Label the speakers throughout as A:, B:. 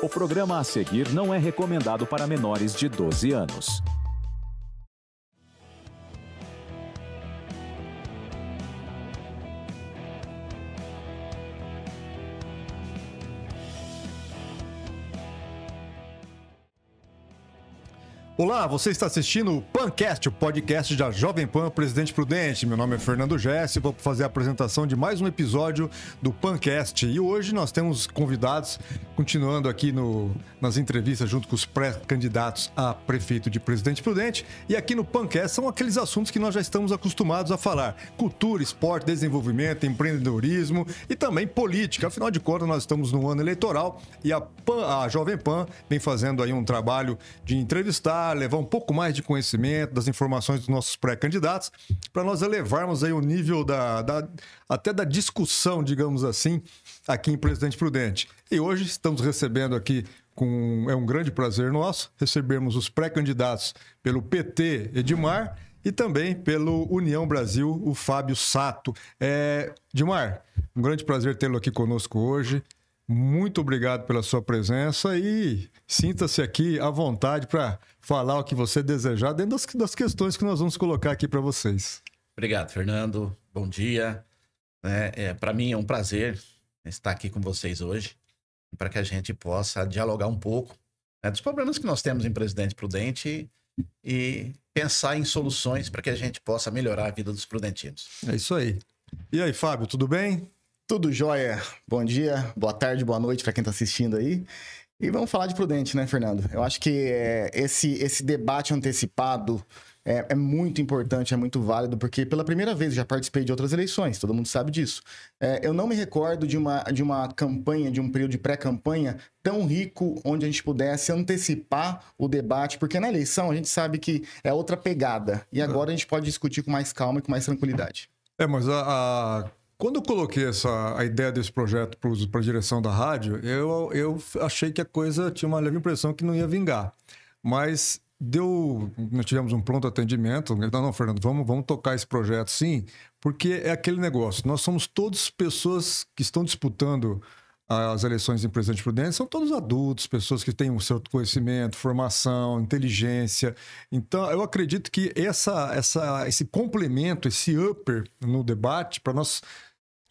A: O programa a seguir não é recomendado para menores de 12 anos.
B: Olá, você está assistindo o Pancast, o podcast da Jovem Pan Presidente Prudente. Meu nome é Fernando Gessi, vou fazer a apresentação de mais um episódio do Pancast. E hoje nós temos convidados, continuando aqui no, nas entrevistas junto com os pré-candidatos a prefeito de Presidente Prudente. E aqui no Pancast são aqueles assuntos que nós já estamos acostumados a falar: cultura, esporte, desenvolvimento, empreendedorismo e também política. Afinal de contas, nós estamos no ano eleitoral e a, Pan, a Jovem Pan vem fazendo aí um trabalho de entrevistar levar um pouco mais de conhecimento das informações dos nossos pré-candidatos, para nós elevarmos aí o nível da, da, até da discussão, digamos assim, aqui em Presidente Prudente. E hoje estamos recebendo aqui com, é um grande prazer nosso recebermos os pré-candidatos pelo PT Edmar e também pelo União Brasil, o Fábio Sato. É, Edmar, um grande prazer tê-lo aqui conosco hoje. Muito obrigado pela sua presença e sinta-se aqui à vontade para falar o que você desejar dentro das, das questões que nós vamos colocar aqui para vocês.
A: Obrigado, Fernando. Bom dia. É, é para mim é um prazer estar aqui com vocês hoje para que a gente possa dialogar um pouco né, dos problemas que nós temos em Presidente Prudente e, e pensar em soluções para que a gente possa melhorar a vida dos prudentinos.
B: É isso aí. E aí, Fábio, tudo bem? Tudo jóia. Bom dia, boa tarde, boa noite para quem está assistindo aí.
C: E vamos falar de prudente, né, Fernando? Eu acho que é, esse, esse debate antecipado é, é, muito importante, é muito válido, porque pela primeira vez já participei de outras eleições, todo mundo sabe disso. É, eu não me recordo de uma, de uma campanha, de um período de pré-campanha tão rico, onde a gente pudesse antecipar o debate, porque na eleição a gente sabe que é outra pegada. E é. agora a gente pode discutir com mais calma e com mais tranquilidade.
B: É, mas a, a quando eu coloquei essa, a ideia desse projeto para a direção da rádio, eu, eu achei que a coisa tinha uma leve impressão que não ia vingar. Mas deu, nós tivemos um pronto atendimento. Não, não, Fernando, vamos, vamos tocar esse projeto sim, porque é aquele negócio. Nós somos todos pessoas que estão disputando as eleições em Presidente Prudente são todos adultos, pessoas que têm um certo conhecimento, formação, inteligência. Então, eu acredito que essa, essa, esse complemento, esse upper no debate, para nós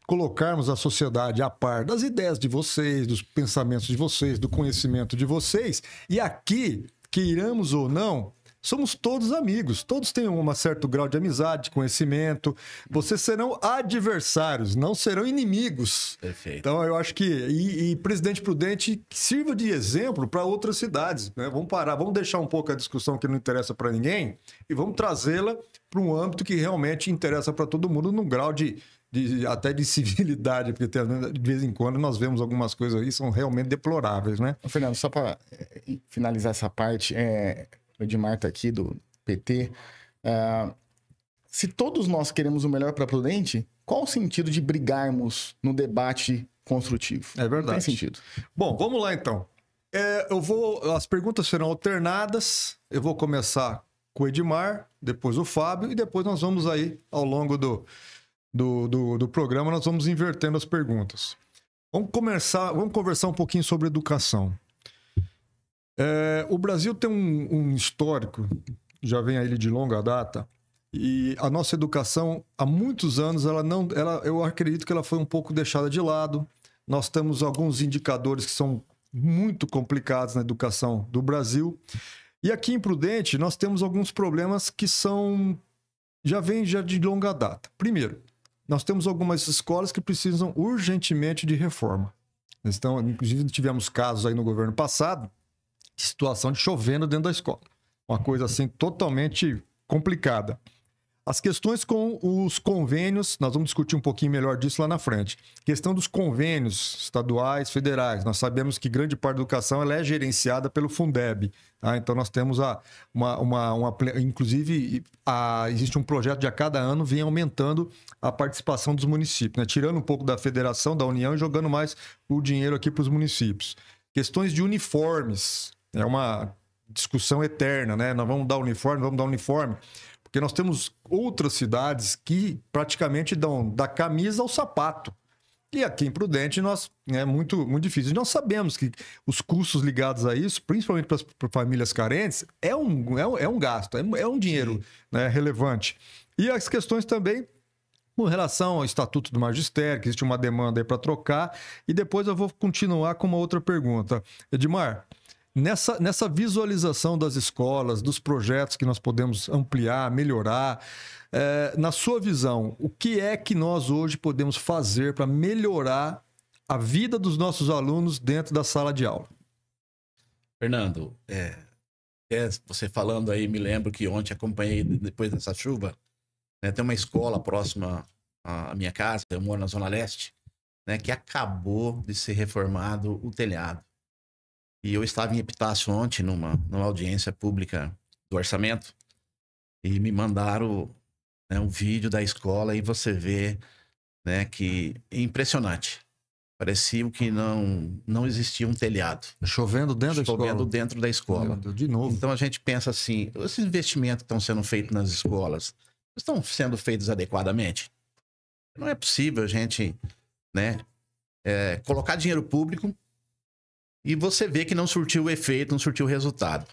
B: colocarmos a sociedade a par das ideias de vocês, dos pensamentos de vocês, do conhecimento de vocês, e aqui, queiramos ou não, somos todos amigos, todos têm um certo grau de amizade, de conhecimento. Vocês serão adversários, não serão inimigos. Perfeito. Então eu acho que. E, e Presidente Prudente sirva de exemplo para outras cidades. Né? Vamos parar, vamos deixar um pouco a discussão que não interessa para ninguém e vamos trazê-la para um âmbito que realmente interessa para todo mundo, num grau de, de, até de civilidade, porque de vez em quando nós vemos algumas coisas aí que são realmente deploráveis, né? Fernando, só para eh, finalizar essa parte, é, o Edmar tá aqui do
C: PT. É, se todos nós queremos o melhor para Prudente, qual o sentido de brigarmos no debate construtivo? É
B: verdade. Não tem sentido. Bom, vamos lá então. É, eu vou. As perguntas serão alternadas. Eu vou começar com o Edmar, depois o Fábio, e depois nós vamos aí, ao longo do, do, do, do programa, nós vamos invertendo as perguntas. Vamos começar, vamos conversar um pouquinho sobre educação. É, o Brasil tem um, um histórico, já vem a ele de longa data, e a nossa educação, há muitos anos, ela não, ela, eu acredito que ela foi um pouco deixada de lado. Nós temos alguns indicadores que são muito complicados na educação do Brasil. E aqui em Prudente, nós temos alguns problemas que são já vêm já de longa data. Primeiro, nós temos algumas escolas que precisam urgentemente de reforma. Então, inclusive tivemos casos aí no governo passado situação de chovendo dentro da escola. Uma coisa assim totalmente complicada. As questões com os convênios, nós vamos discutir um pouquinho melhor disso lá na frente. Questão dos convênios estaduais, federais. Nós sabemos que grande parte da educação ela é gerenciada pelo Fundeb. Tá? Então nós temos a, uma, uma, uma Inclusive, a, existe um projeto de a cada ano vem aumentando a participação dos municípios, né? tirando um pouco da federação, da União e jogando mais o dinheiro aqui para os municípios. Questões de uniformes. É uma discussão eterna, né? Nós vamos dar uniforme, vamos dar uniforme. Porque nós temos outras cidades que praticamente dão da camisa ao sapato. E aqui em Prudente nós é muito, muito difícil. nós sabemos que os custos ligados a isso, principalmente para as famílias carentes, é um, é um, é um gasto, é, é um dinheiro né, relevante. E as questões também com relação ao Estatuto do Magistério, que existe uma demanda aí para trocar. E depois eu vou continuar com uma outra pergunta. Edmar, nessa, nessa visualização das escolas, dos projetos que nós podemos ampliar, melhorar, é, na sua visão, o que é que nós hoje podemos fazer para melhorar a vida dos nossos alunos dentro da sala de aula?
A: Fernando, é, é, você falando aí, me lembro que ontem acompanhei, depois dessa chuva, né, tem uma escola próxima à minha casa, eu moro na Zona Leste, né, que acabou de ser reformado o telhado. E eu estava em Epitácio ontem, numa, numa audiência pública do orçamento, e me mandaram né, um vídeo da escola e você vê né, que é impressionante. Parecia que não, não existia um telhado. Chovendo dentro Chovendo da escola? Chovendo dentro da escola. Deus, de novo. Então a gente pensa assim, esses investimentos que estão sendo feitos nas escolas, estão sendo feitos adequadamente? Não é possível a gente né, é, colocar dinheiro público e você vê que não surtiu o efeito, não surtiu o resultado.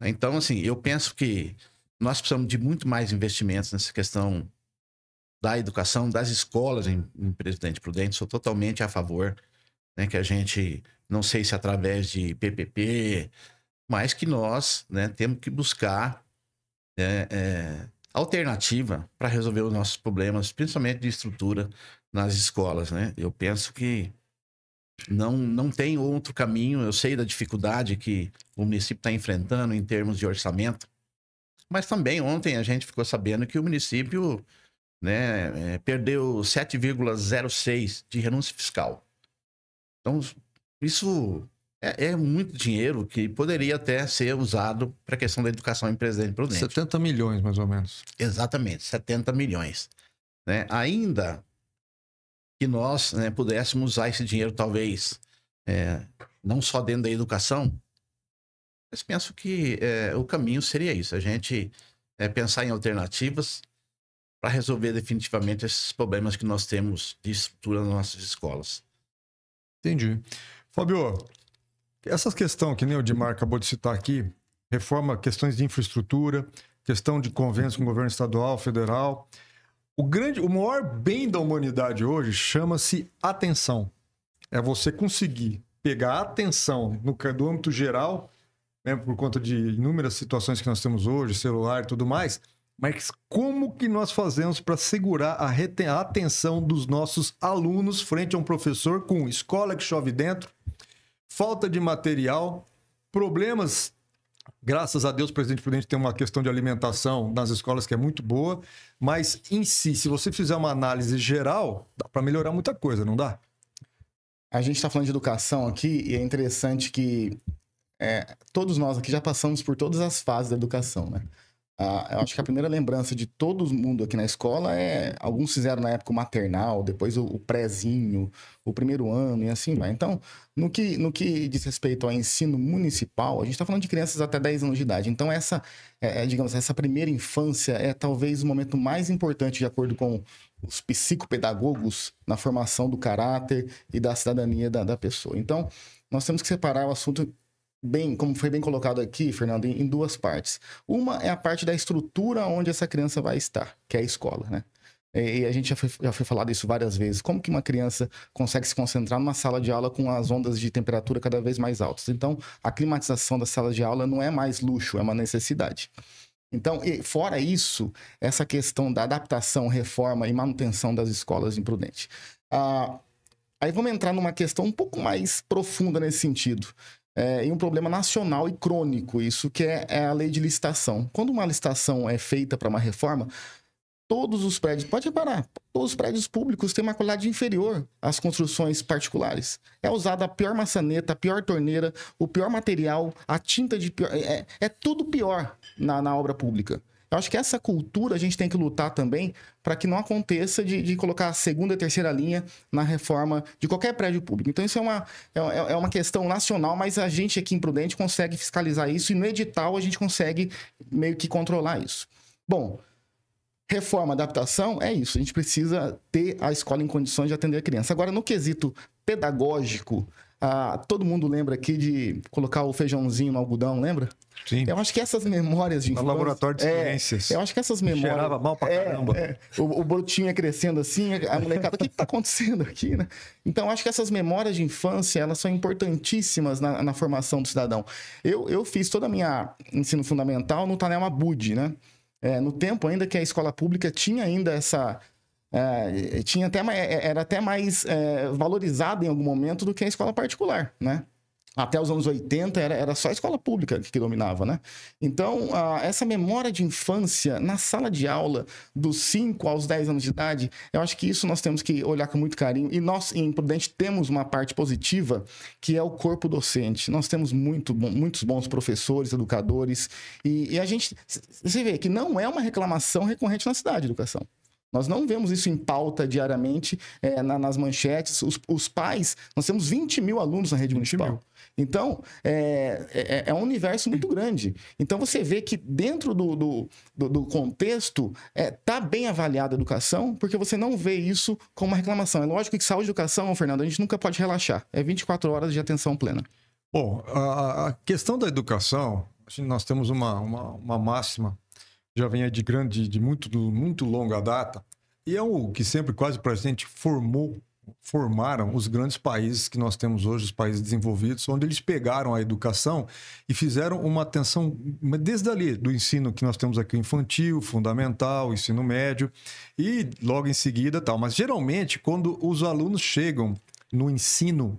A: Então, assim, eu penso que nós precisamos de muito mais investimentos nessa questão da educação, das escolas em, em Presidente Prudente. Sou totalmente a favor né, que a gente, não sei se através de PPP, mas que nós né, temos que buscar né, é, alternativa para resolver os nossos problemas, principalmente de estrutura nas escolas. Né? Eu penso que não, não tem outro caminho. Eu sei da dificuldade que o município está enfrentando em termos de orçamento, mas também ontem a gente ficou sabendo que o município né, é, perdeu 7,06 de renúncia fiscal. Então, isso é, é, muito dinheiro que poderia até ser usado para a questão da educação em Presidente Prudente. 70 milhões, mais ou menos. Exatamente, 70 milhões. Né? Ainda que nós né, pudéssemos usar esse dinheiro, talvez, é, não só dentro da educação, mas penso que é, o caminho seria isso: a gente é, pensar em alternativas para resolver definitivamente esses problemas que nós temos
B: de estrutura nas nossas escolas. Entendi. Fabio, essas questões que nem o Dimar acabou de citar aqui, reforma, questões de infraestrutura, questão de convênios com o governo estadual, federal, o grande, o maior bem da humanidade hoje chama-se atenção. É você conseguir pegar atenção no do âmbito geral, né, por conta de inúmeras situações que nós temos hoje, celular e tudo mais, mas como que nós fazemos para segurar a, a, atenção dos nossos alunos frente a um professor com escola que chove dentro, falta de material, problemas Graças a Deus, o presidente Prudente tem uma questão de alimentação nas escolas que é muito boa, mas em si, se você fizer uma análise geral, dá para melhorar muita coisa, não dá? A gente está falando de educação aqui e é interessante
C: que é, todos nós aqui já passamos por todas as fases da educação, né? Ah, eu acho que a primeira lembrança de todo mundo aqui na escola é. Alguns fizeram na época o maternal, depois o, o prézinho, o primeiro ano e assim vai. Então, no que, no que diz respeito ao ensino municipal, a gente está falando de crianças até 10 anos de idade. Então, essa, é, é, digamos, essa primeira infância é talvez o momento mais importante, de acordo com os psicopedagogos, na formação do caráter e da cidadania da, da pessoa. Então, nós temos que separar o assunto bem, como foi bem colocado aqui, Fernando, em, em duas partes. Uma é a parte da estrutura onde essa criança vai estar, que é a escola, né? E a gente já foi, já foi falado isso várias vezes. Como que uma criança consegue se concentrar numa sala de aula com as ondas de temperatura cada vez mais altas? Então, a climatização da sala de aula não é mais luxo, é uma necessidade. Então, fora isso, essa questão da adaptação, reforma e manutenção das escolas imprudente. Ah, aí vamos entrar numa questão um pouco mais profunda nesse sentido é, em um problema nacional e crônico, isso que é, é a lei de licitação. Quando uma licitação é feita para uma reforma, todos os prédios, pode reparar, todos os prédios públicos têm uma qualidade inferior às construções particulares. É usada a pior maçaneta, a pior torneira, o pior material, a tinta de pior. É, é, é tudo pior na, na obra pública. Eu acho que essa cultura a gente tem que lutar também para que não aconteça de, de, colocar a segunda, terceira linha na reforma de qualquer prédio público. Então, isso é uma, é, é, é uma questão nacional, mas a gente aqui em Prudente consegue fiscalizar isso e no edital a gente consegue meio que controlar isso. Bom, reforma, adaptação, é isso. A gente precisa ter a escola em condições de atender a criança. Agora, no quesito pedagógico, ah, todo mundo lembra aqui de colocar o feijãozinho no algodão, lembra? Sim. Eu acho que essas memórias de infância, laboratório de é, ciências. É, eu acho que essas memórias. Cheirava mal pra é, caramba. É, é, o, o brotinho crescendo assim, a molecada, o que, que tá acontecendo aqui, né? Então, eu acho que essas memórias de infância, elas são importantíssimas na, na formação do cidadão. Eu, eu fiz toda a minha ensino fundamental no Tanema Bud, né? É, no tempo ainda que a escola pública tinha ainda essa é, tinha até mais, é, era até mais é, valorizada em algum momento do que a escola particular, né? Até os anos 80 era, era só a escola pública que, dominava, né? Então, essa memória de infância na sala de aula, dos 5 aos 10 anos de idade, eu acho que isso nós temos que olhar com muito carinho. E nós, em Prudente, temos uma parte positiva, que é o corpo docente. Nós temos muito, muitos bons professores, educadores, e, e a gente. Você vê que não é uma reclamação recorrente na cidade, educação. Nós não vemos isso em pauta diariamente é, na, nas manchetes. Os, os, pais, nós temos 20 mil alunos na rede municipal. Mil. Então, é, é, é, é, um universo muito grande. Então, você vê que dentro do, do, do, do contexto, está é, tá bem avaliada a educação, porque você não vê isso como uma reclamação. É lógico que saúde e educação, Fernando, a gente nunca pode relaxar. É 24 horas de atenção plena.
B: Bom, a, a questão da educação, nós temos uma, uma, uma máxima já vem de grande, de muito, muito longa data, e é o que sempre quase presente formou, formaram os grandes países que nós temos hoje, os países desenvolvidos, onde eles pegaram a educação e fizeram uma atenção desde ali do ensino que nós temos aqui infantil, fundamental, ensino médio e logo em seguida tal. Mas geralmente quando os alunos chegam no ensino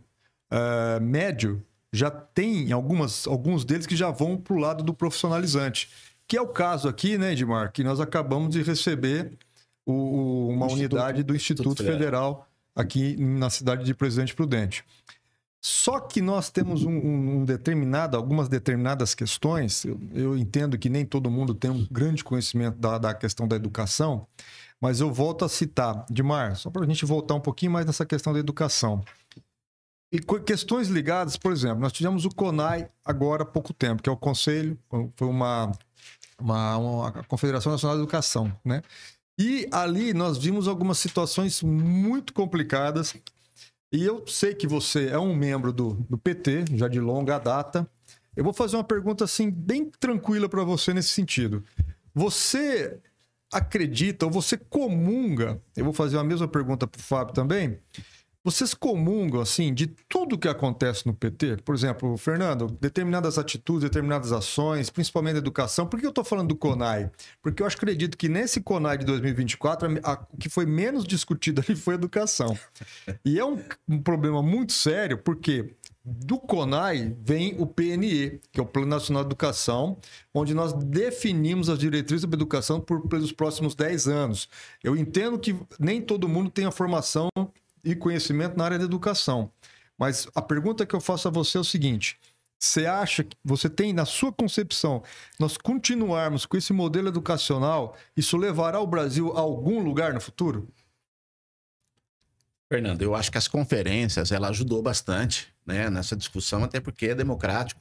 B: uh, médio já tem algumas, alguns deles que já vão para o lado do profissionalizante. Que é o caso aqui, né, Edmar, que nós acabamos de receber o, o, uma unidade do Instituto, Federal. Federal aqui na cidade de Presidente Prudente. Só que nós temos um, um determinado, algumas determinadas questões. Eu, eu, entendo que nem todo mundo tem um grande conhecimento da, da questão da educação, mas eu volto a citar, Dimar, só para a gente voltar um pouquinho mais nessa questão da educação. E questões ligadas, por exemplo, nós tivemos o CONAI agora há pouco tempo, que é o Conselho, foi uma uma, uma Confederação Nacional de Educação, né? E ali nós vimos algumas situações muito complicadas. E eu sei que você é um membro do, do PT, já de longa data. Eu vou fazer uma pergunta assim bem tranquila para você nesse sentido. Você acredita ou você comunga? Eu vou fazer a mesma pergunta para o Fábio também. Vocês comungam, assim, de tudo que acontece no PT? Por exemplo, Fernando, determinadas atitudes, determinadas ações, principalmente educação. Por que eu estou falando do CONAI? Porque eu acredito que nesse CONAI de 2024, o que foi menos discutido ali foi a educação. E é um, um problema muito sério, porque do CONAI vem o PNE, que é o Plano Nacional de Educação, onde nós definimos as diretrizes da educação por, pelos próximos 10 anos. Eu entendo que nem todo mundo tem a formação e conhecimento na área da educação. Mas a pergunta que eu faço a você é o seguinte: você acha que você tem na sua concepção, nós continuarmos com esse modelo educacional, isso levará o Brasil a algum lugar no futuro?
A: Fernando, eu acho que as conferências ela ajudou bastante né, nessa discussão, até porque é democrático.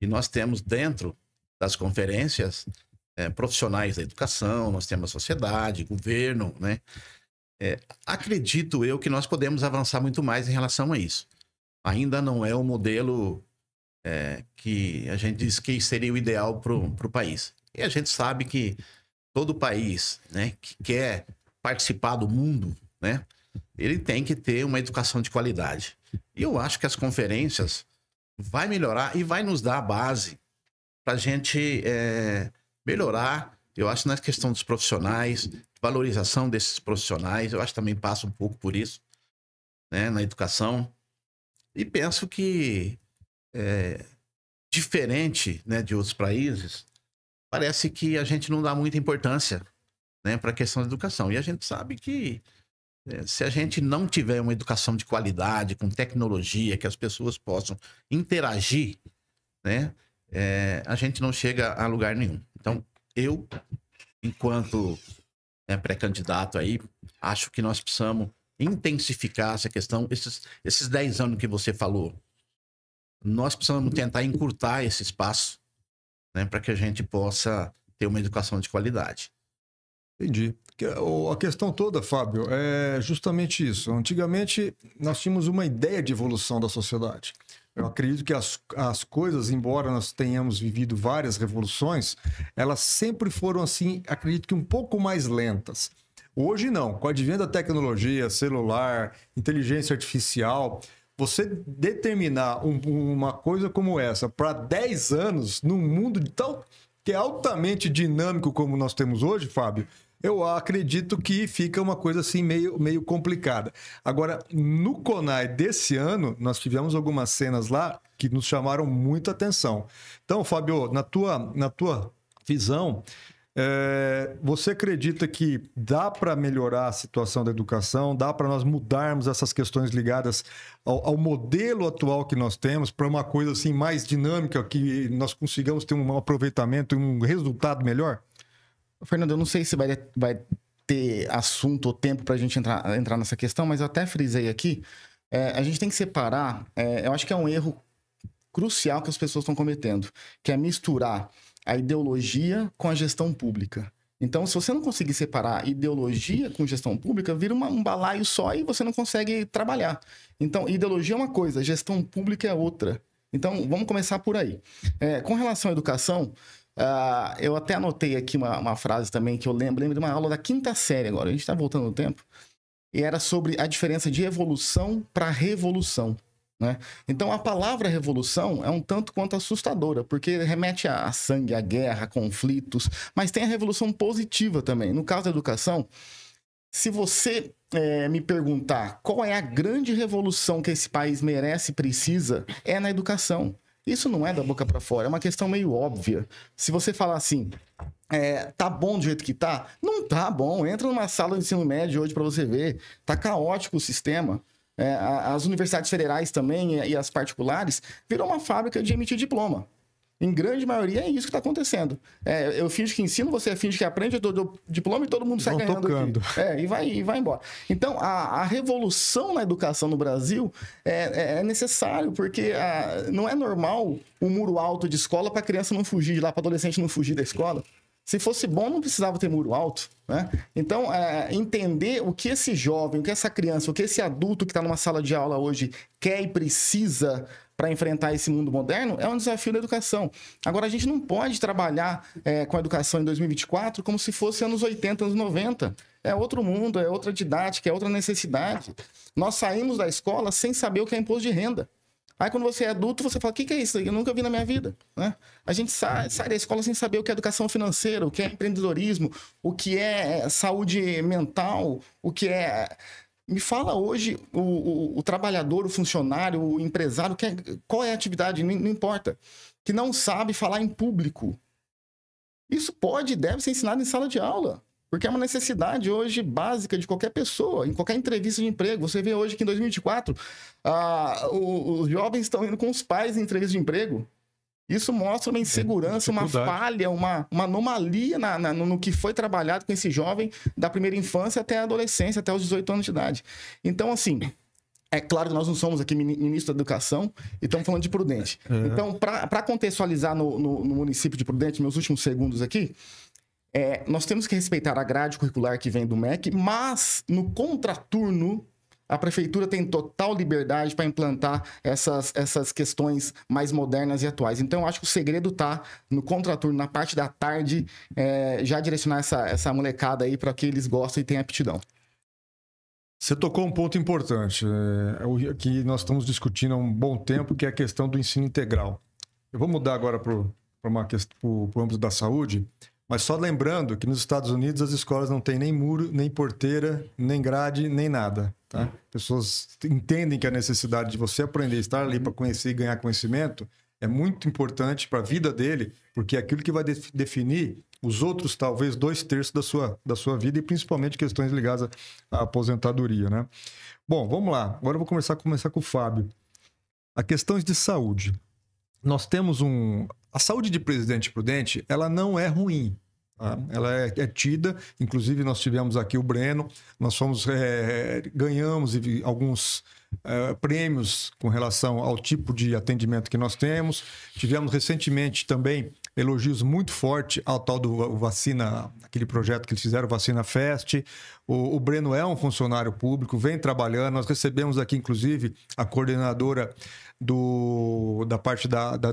A: E nós temos dentro das conferências é, profissionais da educação, nós temos a sociedade, governo, né? É, acredito eu que nós podemos avançar muito mais em relação a isso. Ainda não é o um modelo é, que a gente diz que seria o ideal para o país. E a gente sabe que todo país né, que quer participar do mundo, né, ele tem que ter uma educação de qualidade. E eu acho que as conferências vai melhorar e vai nos dar a base para a gente é, melhorar, eu acho, na questão dos profissionais, valorização desses profissionais. Eu acho que também passa um pouco por isso, né, na educação. E penso que, é, diferente né, de outros países, parece que a gente não dá muita importância né, para a questão da educação. E a gente sabe que é, se a gente não tiver uma educação de qualidade, com tecnologia, que as pessoas possam interagir, né, é, a gente não chega a lugar nenhum. Então, eu, enquanto né, pré-candidato aí, acho que nós precisamos intensificar essa questão. Esses, esses 10 anos que você falou, nós precisamos tentar encurtar esse espaço né, para que a gente possa ter uma educação de
B: qualidade. Entendi. A questão toda, Fábio, é justamente isso. Antigamente, nós tínhamos uma ideia de evolução da sociedade. Eu acredito que as, as coisas, embora nós tenhamos vivido várias revoluções, elas sempre foram assim, acredito que um pouco mais lentas. Hoje não, com a advento da tecnologia, celular, inteligência artificial, você determinar um, uma coisa como essa para 10 anos num mundo de tal que é altamente dinâmico como nós temos hoje, Fábio, eu acredito que fica uma coisa assim meio, meio complicada. Agora, no Conai desse ano, nós tivemos algumas cenas lá que nos chamaram muita atenção. Então, Fábio, na tua, na tua visão, é, você acredita que dá para melhorar a situação da educação? Dá para nós mudarmos essas questões ligadas ao, ao modelo atual que nós temos para uma coisa assim mais dinâmica, que nós consigamos ter um aproveitamento e um resultado melhor?
C: Fernando, eu não sei se vai, vai ter assunto ou tempo para a gente entrar, entrar nessa questão, mas eu até frisei aqui. É, a gente tem que separar, é, eu acho que é um erro crucial que as pessoas estão cometendo, que é misturar a ideologia com a gestão pública. Então, se você não conseguir separar ideologia com gestão pública, vira uma, um balaio só e você não consegue trabalhar. Então, ideologia é uma coisa, gestão pública é outra. Então, vamos começar por aí. É, com relação à educação, Uh, eu até anotei aqui uma, uma, frase também que eu lembro, lembro de uma aula da quinta série agora, a gente está voltando no tempo, e era sobre a diferença de evolução para revolução. Né? Então a palavra revolução é um tanto quanto assustadora, porque remete a sangue, a guerra, a conflitos, mas tem a revolução positiva também. No caso da educação, se você é, me perguntar qual é a grande revolução que esse país merece e precisa, é na educação. Isso não é da boca para fora, é uma questão meio óbvia. Se você falar assim, é, tá bom do jeito que tá, não tá bom. Entra numa sala de ensino médio hoje para você ver, tá caótico o sistema. É, as universidades federais também e as particulares virou uma fábrica de emitir diploma. Em grande maioria é isso que está acontecendo. É, eu finge que ensino, você finge que aprende, eu dou, diploma e todo mundo sai Vão ganhando. Tocando. É, e vai, e vai embora. Então, a, a revolução na educação no Brasil é, é, é necessário, porque a, ah, não é normal o um muro alto de escola para criança não fugir de lá, para adolescente não fugir da escola. Se fosse bom, não precisava ter muro alto. Né? Então, é, entender o que esse jovem, o que essa criança, o que esse adulto que está numa sala de aula hoje quer e precisa para enfrentar esse mundo moderno é um desafio da educação. Agora, a gente não pode trabalhar é, com a educação em 2024 como se fosse anos 80, anos 90. É outro mundo, é outra didática, é outra necessidade. Nós saímos da escola sem saber o que é imposto de renda. Aí quando você é adulto, você fala, o que, que é isso? Eu nunca vi na minha vida. Né? A gente sai, sai da escola sem saber o que é educação financeira, o que é empreendedorismo, o que é, é saúde mental, o que é me fala hoje o, o, o trabalhador, o funcionário, o empresário, é, qual é a atividade, não, não importa, que não sabe falar em público. Isso pode e deve ser ensinado em sala de aula. Porque é uma necessidade hoje básica de qualquer pessoa, em qualquer entrevista de emprego. Você vê hoje que em 2024, ah, os jovens estão indo com os pais em entrevista de emprego. Isso mostra uma é, insegurança, uma falha, uma, uma anomalia na, na, no que foi trabalhado com esse jovem da primeira infância até a adolescência, até os 18 anos de idade. Então, assim, é claro que nós não somos aqui ministro da Educação e estamos falando de Prudente. É. Então, para contextualizar no, no, no, município de Prudente, meus últimos segundos aqui, é, nós temos que respeitar a grade curricular que vem do MEC, mas no contraturno a prefeitura tem total liberdade para implantar essas, essas questões mais modernas e atuais. Então, eu acho que o segredo está no contraturno, na parte da tarde, é, já direcionar essa, essa molecada aí para que eles gostem e tenham aptidão.
B: Você tocou um ponto importante, eh, é, que nós estamos discutindo há um bom tempo, que é a questão do ensino integral. Eu vou mudar agora para o âmbito da saúde. Mas só lembrando que nos Estados Unidos as escolas não têm nem muro, nem porteira, nem grade, nem nada. Tá? Pessoas entendem que a necessidade de você aprender, estar ali para conhecer e ganhar conhecimento é muito importante para a vida dele, porque é aquilo que vai de definir os outros, talvez, dois terços da sua, da sua vida e principalmente questões ligadas à, à aposentadoria. Né? Bom, vamos lá. Agora eu vou começar, começar com o Fábio. A questões de saúde. Nós temos um, a saúde de Presidente Prudente, ela não é ruim. Tá? Uhum. Ela é, é, tida, inclusive nós tivemos aqui o Breno, nós fomos, é, ganhamos alguns é, prêmios com relação ao tipo de atendimento que nós temos. Tivemos recentemente também elogios muito fortes ao tal do vacina, aquele projeto que eles fizeram, Vacina Fest. O, o, Breno é um funcionário público, vem trabalhando. Nós recebemos aqui, inclusive, a coordenadora do, da parte da, da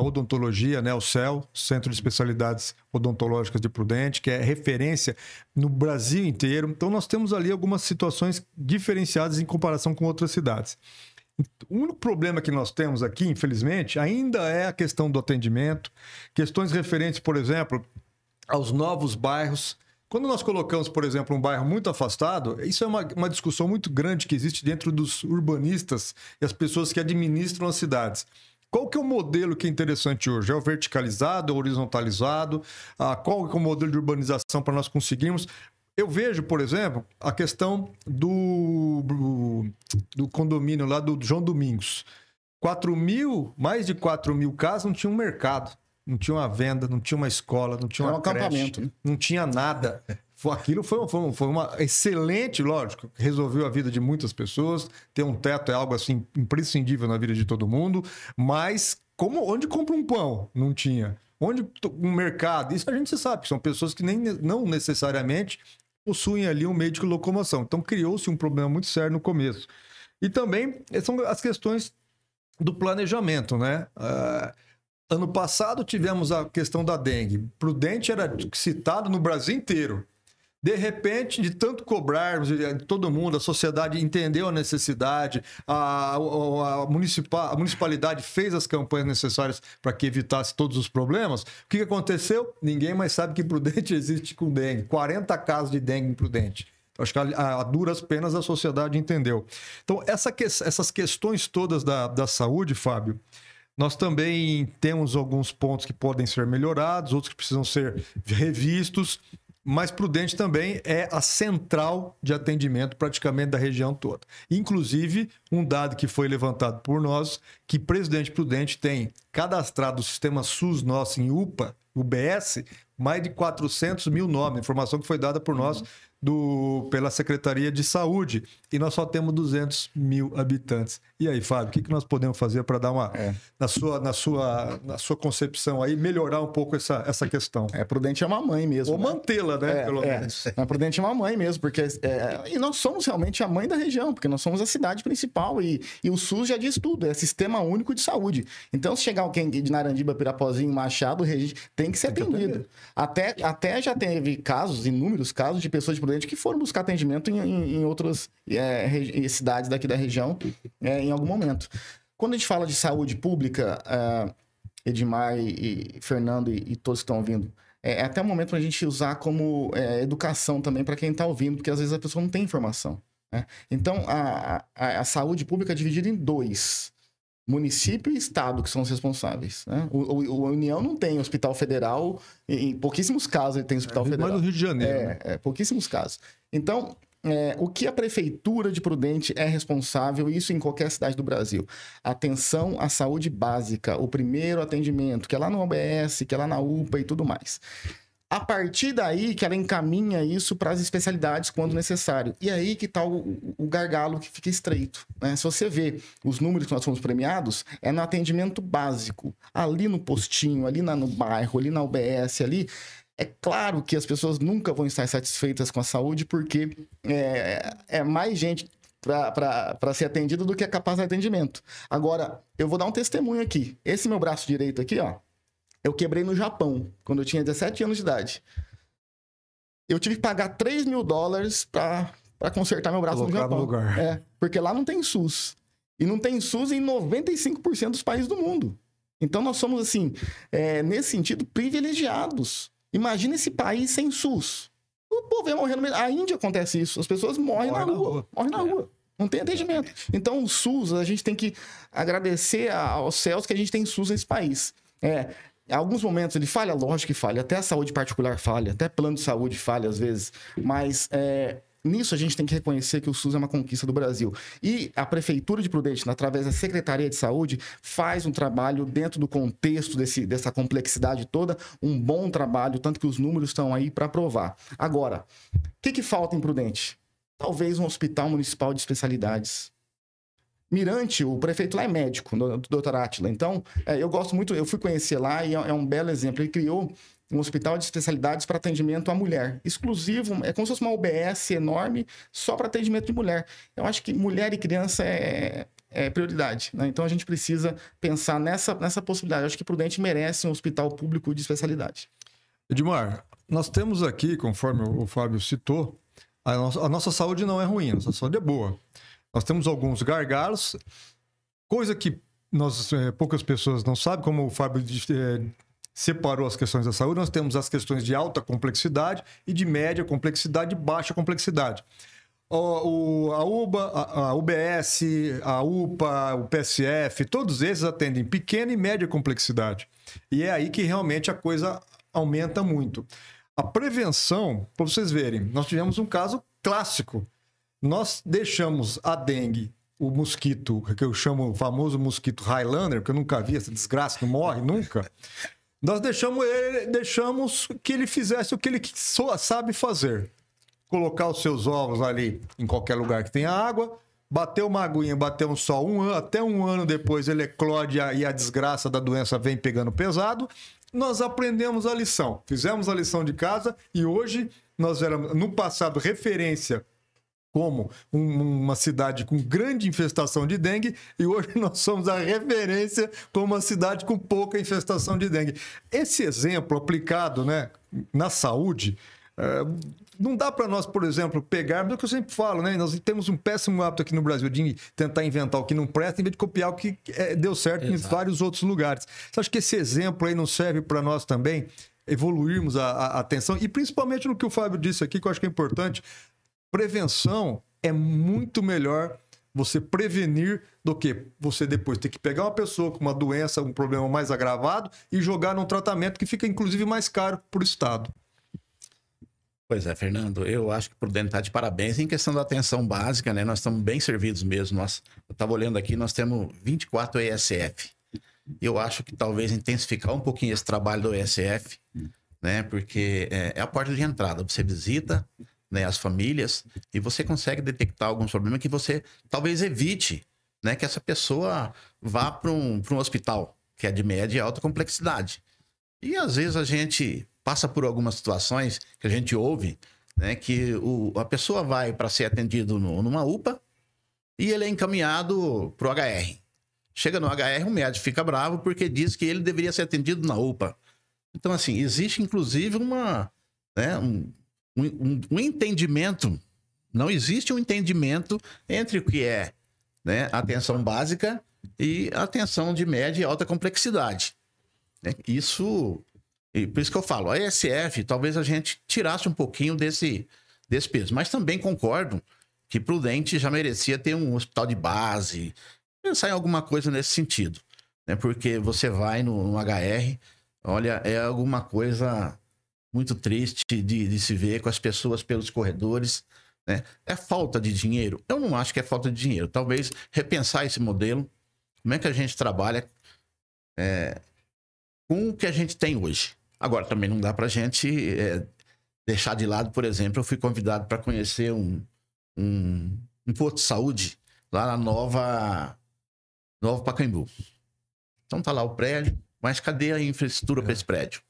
B: odontologia, né, o CEL, Centro de Especialidades Odontológicas de Prudente, que é referência no Brasil inteiro. Então, nós temos ali algumas situações diferenciadas em comparação com outras cidades. O único problema que nós temos aqui, infelizmente, ainda é a questão do atendimento, questões referentes, por exemplo, aos novos bairros quando nós colocamos, por exemplo, um bairro muito afastado, isso é uma, uma discussão muito grande que existe dentro dos urbanistas e as pessoas que administram as cidades. Qual que é o modelo que é interessante hoje? É o verticalizado, é o horizontalizado? Ah, qual que é o modelo de urbanização para nós conseguirmos? Eu vejo, por exemplo, a questão do, do, condomínio lá do João Domingos. 4 mil, mais de 4 mil casas não tinha um mercado não tinha uma venda, não tinha uma escola, não tinha um acampamento, né? não tinha nada. Aquilo foi, foi, foi uma excelente, lógico, resolveu a vida de muitas pessoas. Ter um teto é algo assim imprescindível na vida de todo mundo, mas como onde compra um pão? Não tinha. Onde um mercado? Isso a gente sabe, são pessoas que nem, não necessariamente possuem ali um meio de locomoção. Então criou-se um problema muito sério no começo. E também eh, são as questões do planejamento, né? Uh, Ano passado tivemos a questão da dengue. Prudente era citado no Brasil inteiro. De repente, de tanto cobrarmos, eh, todo mundo, a sociedade entendeu a necessidade, a, a, a, municipal, a municipalidade fez as campanhas necessárias para que evitasse todos os problemas. O que aconteceu? Ninguém mais sabe que Prudente existe com dengue. 40 casos de dengue em Prudente. Acho que a, a, duras penas a sociedade entendeu. Então, essa essas questões todas da, da saúde, Fábio, nós também temos alguns pontos que podem ser melhorados, outros que precisam ser revistos, mas Prudente também é a central de atendimento praticamente da região toda. Inclusive, um dado que foi levantado por nós, que Presidente Prudente tem cadastrado o sistema SUS nosso em UPA, UBS, mais de 400 mil nomes, informação que foi dada por nós do, pela Secretaria de Saúde, e nós só temos 200 mil habitantes. E aí, Fábio, o que, que nós podemos fazer para dar uma. É. Na, sua, na, sua, na sua concepção aí, melhorar um pouco essa, essa questão? É, Prudente é uma mãe mesmo. Ou né? mantê-la, né? É, pelo é.
C: menos. É, Prudente é uma mãe mesmo, porque. É, é, e nós somos realmente a mãe da região, porque nós somos a cidade principal. E, e o SUS já diz tudo, é sistema único de saúde. Então, se chegar alguém de Narandiba, Pirapozinho, Machado, tem que ser tem atendido. Que até, até já teve casos, inúmeros casos, de pessoas de Prudente que foram buscar atendimento em, em, em outras é, cidades daqui da região. É, em algum momento. Quando a gente fala de saúde pública, uh, Edmar e, Fernando e, e, todos que estão ouvindo, é, é até o um momento para a gente usar como é, educação também para quem está ouvindo, porque às vezes a pessoa não tem informação. Né? Então, a, a, a, saúde pública é dividida em dois. Município e Estado que são os responsáveis. Né? O, o, a União não tem hospital federal, em, pouquíssimos casos ele tem hospital é, federal. Mas no Rio de Janeiro. É, né? é pouquíssimos casos. Então, é, o que a Prefeitura de Prudente é responsável, isso em qualquer cidade do Brasil. Atenção à saúde básica, o primeiro atendimento, que é lá no OBS, que é lá na UPA e tudo mais. A partir daí que ela encaminha isso para as especialidades quando necessário. E aí que está o, o, gargalo que fica estreito. Né? Se você vê os números que nós fomos premiados, é no atendimento básico. Ali no postinho, ali na, no bairro, ali na UBS, ali, é claro que as pessoas nunca vão estar satisfeitas com a saúde, porque é, é mais gente para ser atendida do que é capaz de atendimento. Agora, eu vou dar um testemunho aqui. Esse meu braço direito aqui, ó, eu quebrei no Japão, quando eu tinha 17 anos de idade. Eu tive que pagar 3 mil dólares para consertar meu braço Colocar no Japão. No lugar. É, porque lá não tem SUS. E não tem SUS em 95% dos países do mundo. Então nós somos, assim, é, nesse sentido, privilegiados. Imagina esse país sem SUS. O povo ia morrendo. A Índia acontece isso. As pessoas morrem Morre na, rua. rua. Morrem na é. rua. Não tem atendimento. Então, o SUS, a gente tem que agradecer aos céus que a gente tem SUS nesse país. É, em alguns momentos ele falha, lógico que falha, até a saúde particular falha, até plano de saúde falha às vezes, mas é, Nisso a gente tem que reconhecer que o SUS é uma conquista do Brasil. E a Prefeitura de Prudente, através da Secretaria de Saúde, faz um trabalho dentro do contexto desse, dessa complexidade toda, um bom trabalho, tanto que os números estão aí para provar. Agora, o que, que falta em Prudente? Talvez um hospital municipal de especialidades. Mirante, o prefeito lá é médico, o doutor Átila. Então, é, eu gosto muito, eu fui conhecer lá e é, é um belo exemplo. Ele criou um hospital de especialidades para atendimento à mulher. Exclusivo, é como se fosse uma OBS enorme só para atendimento de mulher. Eu acho que mulher e criança é, é prioridade. Né? Então a gente precisa pensar nessa, nessa possibilidade. Eu
B: acho que Prudente merece um hospital público de especialidade. Edmar, nós temos aqui, conforme o Fábio citou, a nossa, a nossa saúde não é ruim, a nossa saúde é boa. Nós temos alguns gargalos, coisa que nós, é, poucas pessoas não sabem, como o Fábio eh, separou as questões da saúde, nós temos as questões de alta complexidade e de média complexidade e baixa complexidade. O, o, a, UBA, a, a UBS, a UPA, o PSF, todos esses atendem pequena e média complexidade. E é aí que realmente a coisa aumenta muito. A prevenção, para vocês verem, nós tivemos um caso clássico. Nós deixamos a dengue, o mosquito, que eu chamo o famoso mosquito Highlander, que eu nunca vi, essa desgraça não morre nunca. Nós deixamos, ele, deixamos que ele fizesse o que ele sabe fazer. Colocar os seus ovos ali em qualquer lugar que tenha água, bateu uma aguinha, bateu um sol, um ano, até um ano depois ele eclode e a desgraça da doença vem pegando pesado. Nós aprendemos a lição, fizemos a lição de casa e hoje nós éramos, no passado, referência como um, uma cidade com grande infestação de dengue e hoje nós somos a referência como uma cidade com pouca infestação de dengue. Esse exemplo aplicado né, na saúde. É, não dá para nós, por exemplo, pegarmos, é o que eu sempre falo, né? Nós temos um péssimo hábito aqui no Brasil de tentar inventar o que não presta, em vez de copiar o que é, deu certo Exato. em vários outros lugares. Você acha que esse exemplo aí não serve para nós também? evoluirmos a, a, atenção e principalmente no que o Fábio disse aqui, que eu acho que é importante, Prevenção é muito melhor você prevenir do que você depois ter que pegar uma pessoa com uma doença, um problema mais agravado e jogar num tratamento que fica inclusive mais caro para o Estado.
A: Pois é, Fernando, eu acho que o Prudente está de parabéns. Em questão da atenção básica, né? Nós estamos bem servidos mesmo. Nós, eu estava olhando aqui, nós temos 24 ESF. Eu acho que talvez intensificar um pouquinho esse trabalho do ESF, né? Porque é, é a porta de entrada. Você visita, né, as famílias, e você consegue detectar alguns problemas que você talvez evite né, que essa pessoa vá para um, um hospital que é de média e alta complexidade. E às vezes a gente passa por algumas situações que a gente ouve né, que o, a pessoa vai para ser atendido no, numa UPA e ele é encaminhado para o HR. Chega no HR, o médico fica bravo porque diz que ele deveria ser atendido na UPA. Então, assim, existe inclusive uma, né, um, um, um, um entendimento, não existe um entendimento entre o que é né, atenção básica e atenção de média e alta complexidade. Né? Isso, e por isso que eu falo, a ESF talvez a gente tirasse um pouquinho desse, desse peso, mas também concordo que Prudente já merecia ter um hospital de base, pensar em alguma coisa nesse sentido, né? Porque você vai no, no HR, olha, é alguma coisa muito triste de, de se ver com as pessoas pelos corredores. Né? É falta de dinheiro? Eu não acho que é falta de dinheiro. Talvez repensar esse modelo, como é que a gente trabalha é, com o que a gente tem hoje. Agora, também não dá para a gente é, deixar de lado, por exemplo, eu fui convidado para conhecer um, um, um posto de saúde lá na Nova, Nova Pacaembu. Então tá lá o prédio, mas cadê a infraestrutura é. para esse prédio?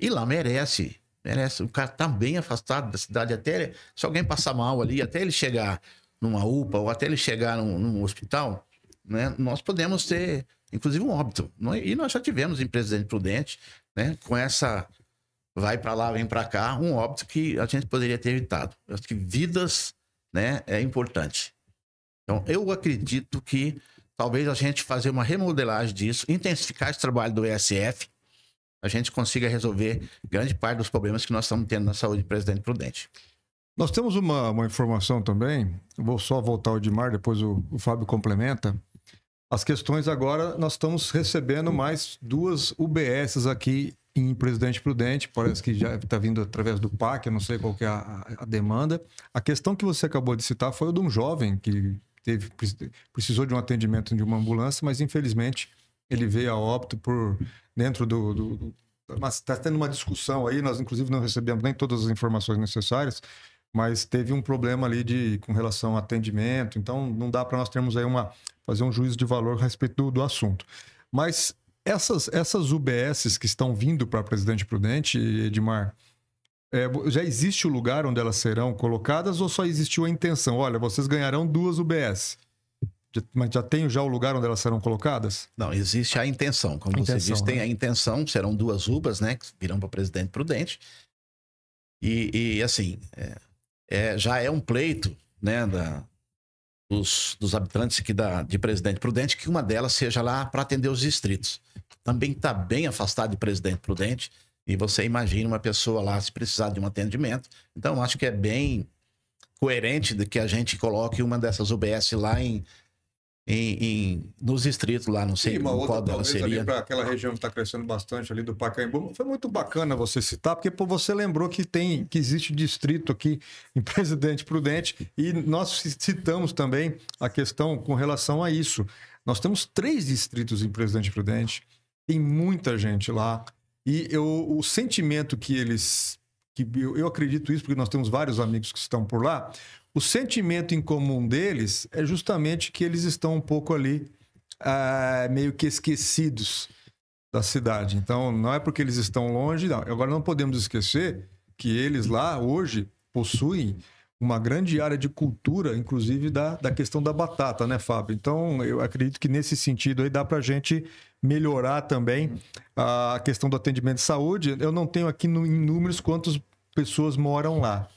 A: E lá merece. Merece. O cara tá bem afastado da cidade. Até ele, se alguém passar mal ali, até ele chegar numa UPA ou até ele chegar num, num hospital, né, nós podemos ter, inclusive, um óbito. É? E nós já tivemos em Presidente Prudente, né, com essa vai para lá, vem para cá, um óbito que a gente poderia ter evitado. Eu acho que vidas né, é importante. Então, eu acredito que talvez a gente fazer uma remodelagem disso, intensificar esse trabalho do ESF, a gente consiga resolver grande parte dos problemas que nós estamos tendo na saúde de Presidente
B: Prudente. Nós temos uma, uma informação também, vou só voltar ao Edmar, depois o, o Fábio complementa. As questões agora, nós estamos recebendo mais duas UBSs aqui em Presidente Prudente, parece que já está vindo através do PAC, eu não sei qual é a, a, demanda. A questão que você acabou de citar foi o de um jovem que teve, precisou de um atendimento de uma ambulância, mas infelizmente ele veio a óbito por dentro do, do, do tá, mas está tendo uma discussão aí, nós inclusive não recebemos nem todas as informações necessárias, mas teve um problema ali de com relação ao atendimento, então não dá para nós termos aí uma fazer um juízo de valor a respeito do, do assunto. Mas essas essas UBSs que estão vindo para Presidente Prudente, Edmar, é, já existe o lugar onde elas serão colocadas ou só existiu a intenção? Olha, vocês ganharão duas UBS mas já tem já o lugar onde elas serão colocadas? Não, existe a intenção. Como vocês intenção, você disse, né? tem a
A: intenção, serão duas UBAs, né? Que virão para presidente prudente. E, e assim, é, é, já é um pleito, né? Da, dos, dos habitantes aqui da, de Presidente Prudente, que uma delas seja lá para atender os distritos. Também está bem afastado de Presidente Prudente, e você imagina uma pessoa lá se precisar de um atendimento. Então, acho que é bem coerente de que a gente coloque uma dessas UBS lá em em, em, nos distritos lá, não sei uma outra, qual dela seria. Para
B: aquela região que está crescendo bastante ali do Pacaembu, foi muito bacana você citar, porque pô, você lembrou que tem que existe distrito aqui em Presidente Prudente e nós citamos também a questão com relação a isso. Nós temos três distritos em Presidente Prudente, tem muita gente lá e eu, o sentimento que eles que eu, eu acredito isso porque nós temos vários amigos que estão por lá. O sentimento em comum deles é justamente que eles estão um pouco ali ah, meio que esquecidos da cidade. Então, não é porque eles estão longe, não. Agora, não podemos esquecer que eles lá hoje possuem uma grande área de cultura, inclusive da, da questão da batata, né, Fábio? Então, eu acredito que nesse sentido aí dá para a gente melhorar também a questão do atendimento de saúde. Eu não tenho aqui no, em números quantas pessoas moram lá,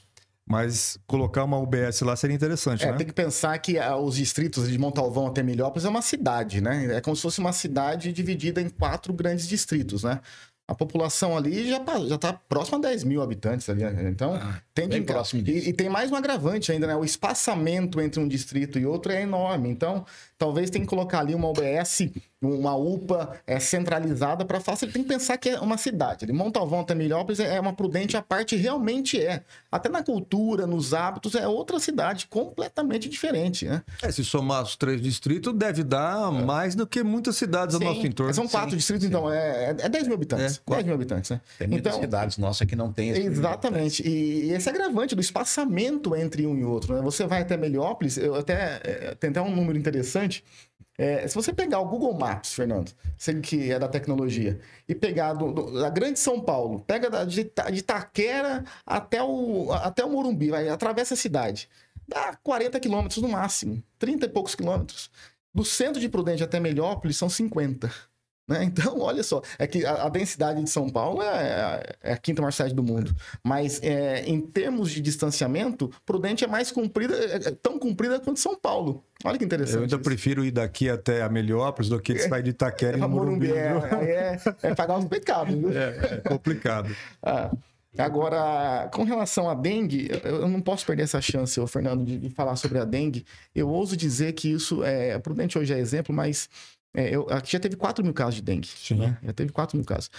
B: mas colocar uma UBS lá seria interessante, é, né? Tem que pensar que ah, os distritos
C: de Montalvão até Milhópolis é uma cidade, né? É como se fosse uma cidade dividida em quatro grandes distritos, né? A população ali já, tá, já tá próxima a 10 mil habitantes ali, né? Então, ah, tem que... Próximo E, e, tem mais um agravante ainda, né? O espaçamento entre um distrito e outro é enorme. Então, talvez tenha que colocar ali uma UBS, uma UPA é, centralizada para fazer. Tem que pensar que é uma cidade. De Montalvão até Milhópolis é, é uma prudente, a parte realmente é até na cultura, nos hábitos, é outra cidade completamente diferente, né?
B: É, se somar os três distritos, deve dar é. mais do que muitas cidades sim. ao nosso entorno. São quatro sim, distritos, sim. então, é, é 10 é mil habitantes. É, 10 mil habitantes, né? Tem então, muitas cidades nossas que não tem esse
C: Exatamente. E, e esse agravante do espaçamento entre um e outro, né? Você vai até Meliópolis, eu até, é, tem até um número interessante, é, se você pegar o Google Maps, Fernando, sei que é da tecnologia, e pegar do, do, da Grande São Paulo, pega da, de, de Itaquera até o, até o Morumbi, vai, atravessa a cidade. Dá 40 quilômetros no máximo, 30 e poucos quilômetros. Do centro de Prudente até Melhópolis são 50 né? Então, olha só, é que a, a densidade de São Paulo é, é, a quinta maior cidade do mundo. Mas é, em termos de distanciamento, Prudente é mais comprida, é, é tão comprida quanto São Paulo. Olha que interessante. Eu ainda isso.
B: prefiro ir daqui até a Meliópolis do que é, sair de Itaquera é, e Morumbi. É,
C: é, é pagar uns pecados. É, é,
B: complicado.
C: ah. Agora, com relação à dengue, eu não posso perder essa chance, ô, Fernando, de, falar sobre a dengue. Eu ouso dizer que isso é. Prudente hoje é exemplo, mas é, eu, aqui já teve 4 mil casos de dengue. Sim. Né? Já teve 4 mil casos.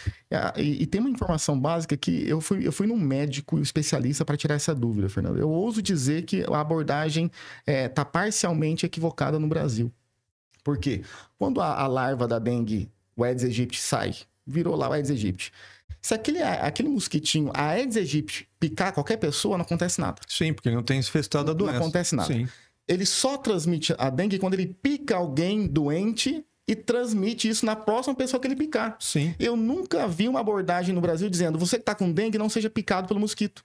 C: E, e, tem uma informação básica que eu fui, eu fui num médico especialista para tirar essa dúvida, Fernando. Eu ouso dizer que a abordagem está é, tá parcialmente equivocada no Brasil. Por quê? Quando a, a larva da dengue, o Aedes aegypti, sai, virou lá o Aedes aegypti. Se aquele, aquele mosquitinho, a Aedes aegypti, picar qualquer pessoa, não acontece nada. Sim,
B: porque ele não tem infestado a doença. Não acontece nada. Sim.
C: Ele só transmite a dengue quando ele pica alguém doente e transmite isso na próxima pessoa que ele picar. Sim.
B: Eu nunca
C: vi uma abordagem no Brasil dizendo: você que está com dengue não seja picado pelo mosquito.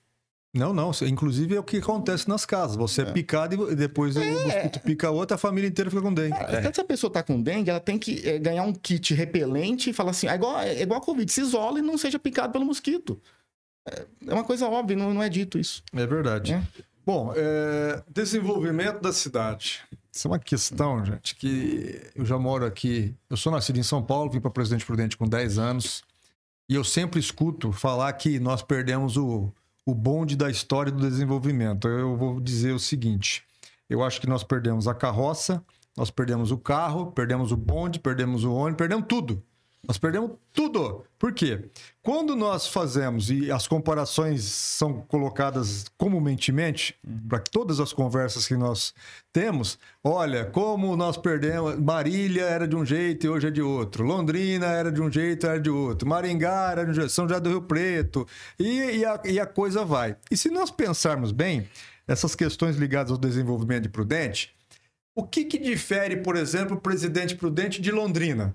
B: Não, não. Inclusive é o que acontece nas casas. Você é, é picado e depois é. o mosquito pica a outra, a família inteira fica com dengue. É.
C: é. Se a pessoa está com dengue, ela tem que é, ganhar um kit repelente e falar assim: é igual, é igual a Covid, se isola e não seja picado pelo mosquito. É, é uma coisa óbvia, não, não é dito isso.
B: É verdade. É. Bom, eh, desenvolvimento da cidade. Isso é uma questão, gente, que eu já moro aqui. Eu sou nascido em São Paulo, vim para Presidente Prudente com 10 anos. E eu sempre escuto falar que nós perdemos o, o bonde da história do desenvolvimento. Eu vou dizer o seguinte: eu acho que nós perdemos a carroça, nós perdemos o carro, perdemos o bonde, perdemos o ônibus, perdemos tudo. Nós perdemos tudo. Por quê? Quando nós fazemos, e as comparações são colocadas comumente, uhum. para todas as conversas que nós temos, olha, como nós perdemos. Marília era de um jeito e hoje é de outro. Londrina era de um jeito e era de outro. Maringá era de um jeito, São José do Rio Preto. E, e, a, e a coisa vai. E se nós pensarmos bem, essas questões ligadas ao desenvolvimento de Prudente, o que, que difere, por exemplo, o presidente Prudente de Londrina?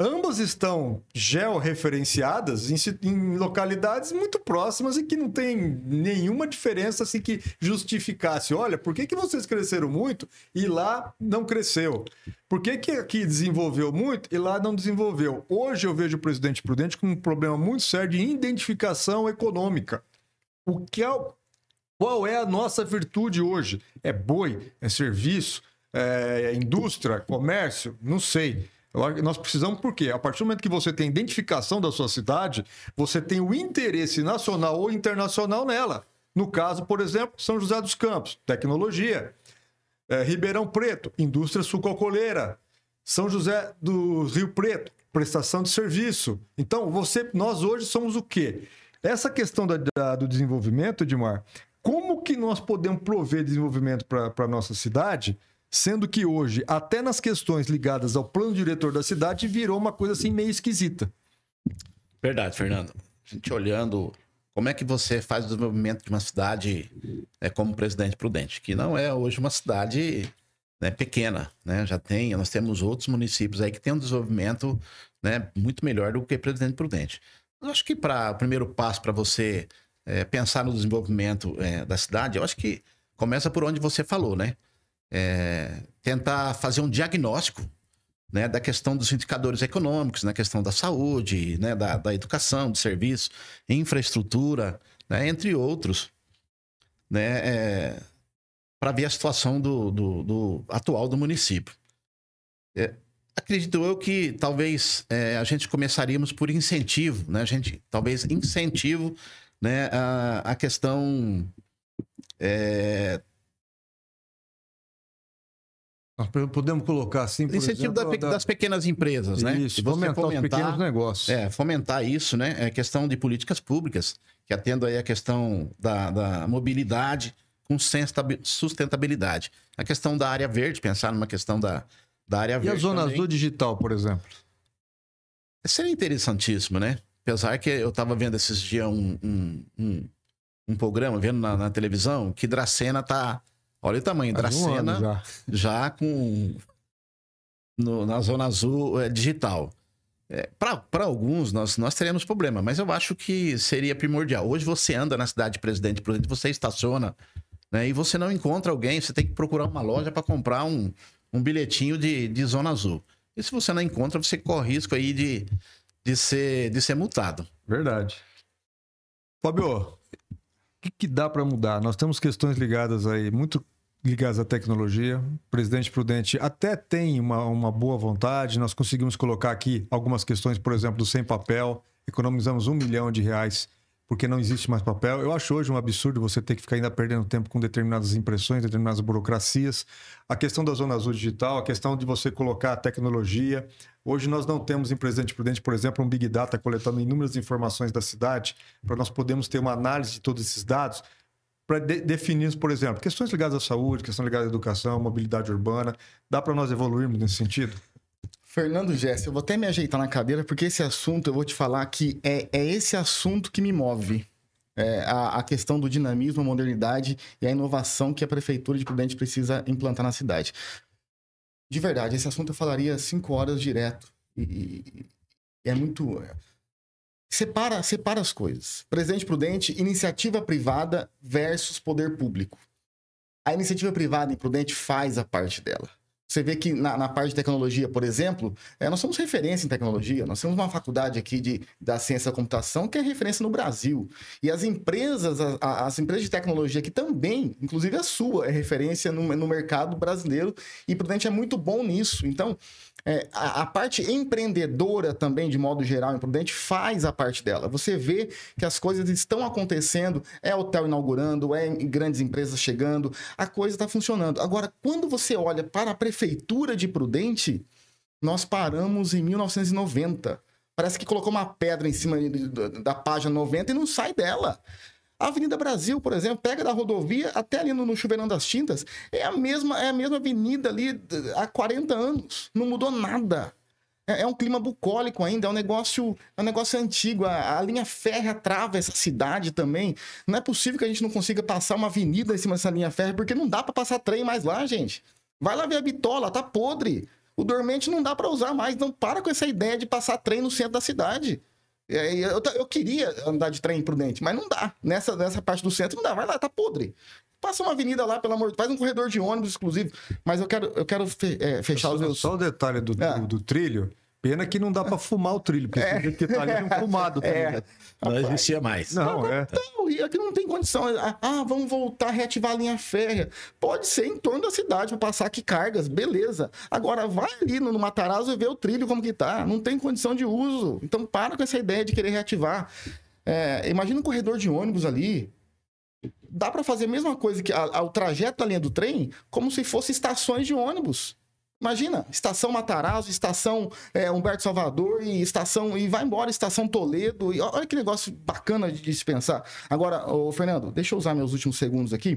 B: Ambas estão georreferenciadas em, em localidades muito próximas e que não tem nenhuma diferença assim que justificasse. Olha, por que, que vocês cresceram muito e lá não cresceu? Por que, que aqui desenvolveu muito e lá não desenvolveu? Hoje eu vejo o presidente Prudente com um problema muito sério de identificação econômica. O que é, qual é a nossa virtude hoje? É boi? É serviço? É, é indústria? Comércio? Não sei nós precisamos porque a partir do momento que você tem identificação da sua cidade, você tem o interesse nacional ou internacional nela. No caso, por exemplo, São José dos Campos, tecnologia. É, Ribeirão Preto, indústria sucocoleira São José do Rio Preto, prestação de serviço. Então, você, nós hoje somos o quê? Essa questão da, da, do desenvolvimento, Edmar, como que nós podemos prover desenvolvimento para a nossa cidade Sendo que hoje, até nas questões ligadas ao plano diretor da cidade, virou uma coisa assim meio esquisita.
A: Verdade, Fernando. A gente olhando como é que você faz o desenvolvimento de uma cidade né, como Presidente Prudente, que não é hoje uma cidade né, pequena, né? Já tem, nós temos outros municípios aí que tem um desenvolvimento né, muito melhor do que Presidente Prudente. Eu acho que para o primeiro passo para você é, pensar no desenvolvimento é, da cidade, eu acho que começa por onde você falou, né? é, tentar fazer um diagnóstico né, da questão dos indicadores econômicos, na né, questão da saúde, né, da, da, educação, do serviço, infraestrutura, né, entre outros, né, é, para ver a situação do, do, do atual do município. É, acredito eu que talvez é, a gente começaríamos por incentivo, né, a gente talvez incentivo a, a, questão
B: é, nós podemos colocar assim, por Incentivo exemplo, da, da... das
A: pequenas empresas, né? Isso, vamos fomentar, fomentar os pequenos negócios. É, fomentar isso, né? É questão de políticas públicas, que atendo aí a questão da, da mobilidade com sustentabilidade. A questão da área verde, pensar numa questão da, da área e verde. E a zona também. azul
B: digital, por exemplo?
A: Seria interessantíssimo, né? Apesar que eu estava vendo esses dias um, um, um, um, programa, vendo na, na televisão, que Dracena está Olha o tamanho, da Dracena um já. já. com no, na zona azul é, digital. É, Para alguns, nós, nós teremos problema, mas eu acho que seria primordial. Hoje você anda na cidade Presidente Prudente, você estaciona né, e você não encontra alguém, você tem que procurar uma loja para comprar um, um bilhetinho de, de zona azul. E se você não encontra, você corre risco aí de, de, ser,
B: de ser multado. Verdade. Fabio, que, que dá para mudar? Nós temos questões ligadas aí, muito ligadas à tecnologia. O presidente Prudente até tem uma, uma boa vontade, nós conseguimos colocar aqui algumas questões, por exemplo, do sem papel, economizamos um milhão de reais porque não existe mais papel. Eu acho hoje um absurdo você ter que ficar ainda perdendo tempo com determinadas impressões, determinadas burocracias. A questão da zona azul digital, a questão de você colocar a tecnologia, Hoje nós não temos em Presidente Prudente, por exemplo, um Big Data coletando inúmeras informações da cidade, para nós podermos ter uma análise de todos esses dados, para de definirmos, por exemplo, questões ligadas à saúde, questões ligadas à educação, mobilidade urbana. Dá para nós evoluirmos nesse sentido? Fernando Gess, eu vou até me ajeitar na cadeira, porque esse assunto, eu vou
C: te falar que é, é esse assunto que me move. É, a, a, questão do dinamismo, a modernidade e a inovação que a Prefeitura de Prudente precisa implantar na cidade de verdade, esse assunto eu falaria cinco horas direto. E, e é muito. É, separa, separa as coisas. Presidente Prudente, iniciativa privada versus poder público. A iniciativa privada e Prudente faz a parte dela. Você vê que na, na, parte de tecnologia, por exemplo, é, nós somos referência em tecnologia. Nós temos uma faculdade aqui de, da ciência da computação que é referência no Brasil. E as empresas, as empresas de tecnologia que também, inclusive a sua, é referência no, no mercado brasileiro. E Prudente é muito bom nisso. Então, é, a, a, parte empreendedora também, de modo geral, imprudente, faz a parte dela. Você vê que as coisas estão acontecendo, é hotel inaugurando, é grandes empresas chegando, a coisa está funcionando. Agora, quando você olha para a prefeitura de Prudente, nós paramos em 1990. Parece que colocou uma pedra em cima da página 90 e não sai dela. A Avenida Brasil, por exemplo, pega da rodovia até ali no, no Chuveirão das Tintas, é a mesma é a mesma avenida ali há 40 anos, não mudou nada. É, é um clima bucólico ainda, é um negócio, é um negócio antigo. A, a, linha férrea trava essa cidade também. Não é possível que a gente não consiga passar uma avenida em cima dessa linha férrea, porque não dá para passar trem mais lá, gente. Vai lá ver a bitola, tá podre. O dormente não dá para usar mais. Não para com essa ideia de passar trem no centro da cidade. Eu, eu queria andar de trem imprudente, Prudente, mas não dá. Nessa, nessa parte do centro não dá. Vai lá, tá podre. Passa uma avenida lá, pelo amor de Deus. Faz um corredor de ônibus exclusivo. Mas eu quero, eu quero fe,
B: é, fechar só, os meus. Só o detalhe do, é. do, do trilho. Pena que não dá para fumar o trilho, porque é. que tá ali um fumado. Tá é. Não existia mais. Não, não é. Então,
C: e aqui não tem condição. Ah, ah, vamos voltar a reativar a linha férrea. Pode ser em torno da cidade para passar aqui cargas, beleza. Agora, vai ali no, no Matarazzo e vê o trilho como que tá. Não tem condição de uso. Então, para com essa ideia de querer reativar. É, imagina um corredor de ônibus ali, dá para fazer a mesma coisa que a, a, o trajeto da linha do trem, como se fosse estações de ônibus. Imagina, estação Matarazzo, estação é, Humberto Salvador e estação e vai embora, estação Toledo. E olha que negócio bacana de dispensar. Agora, ô, Fernando, deixa eu usar meus últimos segundos aqui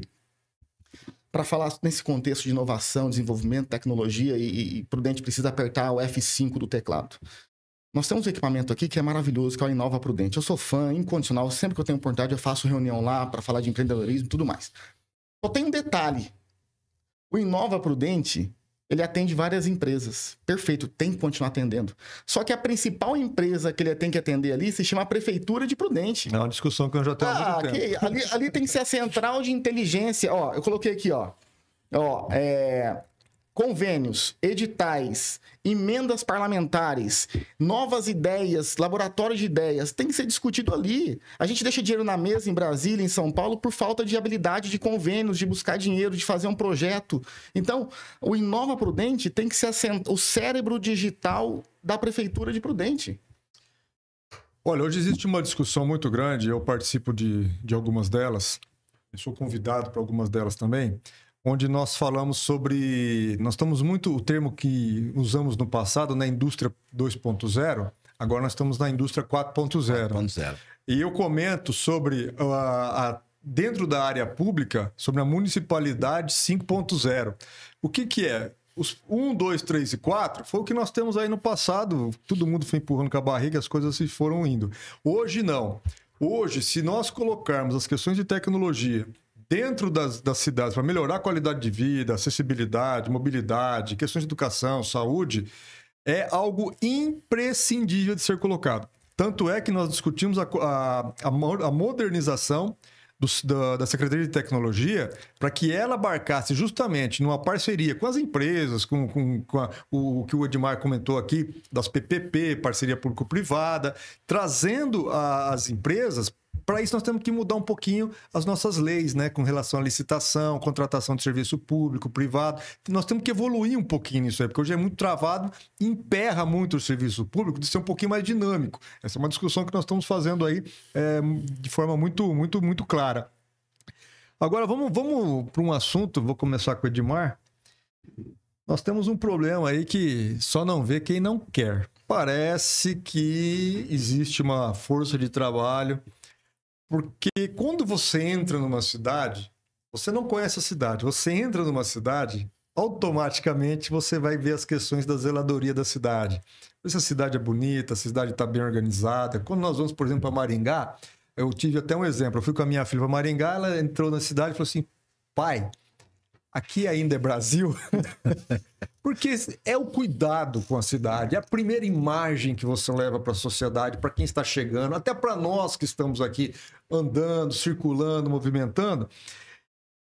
C: para falar nesse contexto de inovação, desenvolvimento, tecnologia e, e Prudente precisa apertar o F5 do teclado. Nós temos um equipamento aqui que é maravilhoso, que é o Inova Prudente. Eu sou fã incondicional, sempre que eu tenho oportunidade eu faço reunião lá para falar de empreendedorismo e tudo mais. Só tem um detalhe. O Inova Prudente ele atende várias empresas. Perfeito, tem que continuar atendendo. Só que a principal empresa que ele tem que atender ali se chama Prefeitura de Prudente.
B: É uma discussão que eu já tenho ah, há muito ah, tempo.
C: Ali, ali, tem que ser a central de inteligência. Ó, eu coloquei aqui, ó. ó é, convênios, editais, emendas parlamentares, novas ideias, laboratórios de ideias, tem que ser discutido ali. A gente deixa dinheiro na mesa em Brasília, em São Paulo, por falta de habilidade de convênios, de buscar dinheiro, de fazer um projeto. Então, o Inova Prudente tem que ser o cérebro digital da Prefeitura de Prudente.
B: Olha, hoje existe uma discussão muito grande, eu participo de, de algumas delas, eu sou convidado para algumas delas também, onde nós falamos sobre. Nós estamos muito. O termo que usamos no passado na indústria 2.0, agora nós estamos na indústria 4.0. E eu comento sobre a, a, dentro da área pública, sobre a municipalidade 5.0. O que, que é? Os 1, 2, 3 e 4 foi o que nós temos aí no passado. Todo mundo foi empurrando com a barriga, as coisas se foram indo. Hoje não. Hoje, se nós colocarmos as questões de tecnologia dentro das, das cidades, para melhorar a qualidade de vida, acessibilidade, mobilidade, questões de educação, saúde, é algo imprescindível de ser colocado. Tanto é que nós discutimos a, a, a modernização do, da, da, Secretaria de Tecnologia para que ela abarcasse justamente numa parceria com as empresas, com, com, com a, o, o, que o Edmar comentou aqui, das PPP, parceria público-privada, trazendo a, as empresas para isso, nós temos que mudar um pouquinho as nossas leis, né? Com relação à licitação, contratação de serviço público, privado. Nós temos que evoluir um pouquinho isso aí, porque hoje é muito travado e emperra muito o serviço público de ser um pouquinho mais dinâmico. Essa é uma discussão que nós estamos fazendo aí é, de forma muito, muito, muito clara. Agora vamos, vamos para um assunto, vou começar com o Edmar. Nós temos um problema aí que só não vê quem não quer. Parece que existe uma força de trabalho porque quando você entra numa cidade, você não conhece a cidade. Você entra numa cidade, automaticamente você vai ver as questões da zeladoria da cidade. Se a cidade é bonita, se a cidade está bem organizada. Quando nós vamos, por exemplo, para Maringá, eu tive até um exemplo. Eu fui com a minha filha para Maringá, ela entrou na cidade e falou assim: pai, aqui ainda é Brasil, porque é o cuidado com a cidade, é a primeira imagem que você leva para a sociedade, para quem está chegando, até para nós que estamos aqui andando, circulando, movimentando.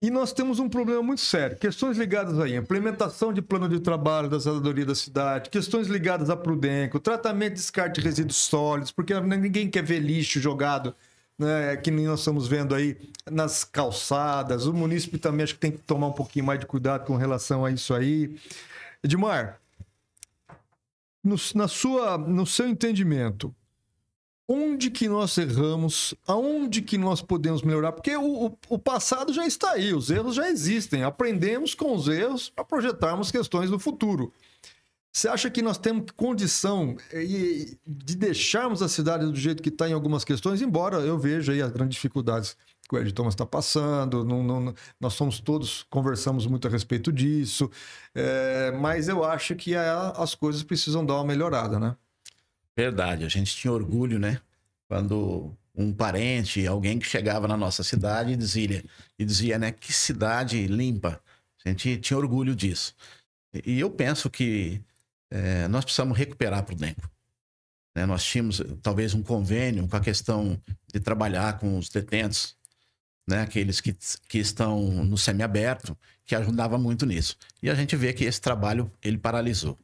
B: E nós temos um problema muito sério. Questões ligadas à implementação de plano de trabalho da zeladoria da cidade, questões ligadas à Prudenco, tratamento de descarte de resíduos sólidos, porque ninguém quer ver lixo jogado né, é que nem nós estamos vendo aí nas calçadas. O munícipe também acho que tem que tomar um pouquinho mais de cuidado com relação a isso aí. Edmar, no, na sua, no seu entendimento, onde que nós erramos, aonde que nós podemos melhorar, porque o, o, o, passado já está aí, os erros já existem, aprendemos com os erros para projetarmos questões do futuro. Você acha que nós temos condição eh, de deixarmos a cidade do jeito que está em algumas questões, embora eu veja aí as grandes dificuldades que o Ed Thomas está passando, não, não, nós somos todos, conversamos muito a respeito disso, é, mas eu acho que a, as coisas precisam dar uma melhorada, né?
A: Verdade, a gente tinha orgulho, né? Quando um parente, alguém que chegava na nossa cidade e dizia, e dizia né, que cidade limpa. A gente tinha orgulho disso. E eu penso que é, nós precisamos recuperar para o Denco. Né? Nós tínhamos eh, talvez um convênio com a questão de trabalhar com os detentos, né? aqueles que, que estão no semiaberto, que ajudava muito nisso. E a gente vê que esse trabalho ele paralisou.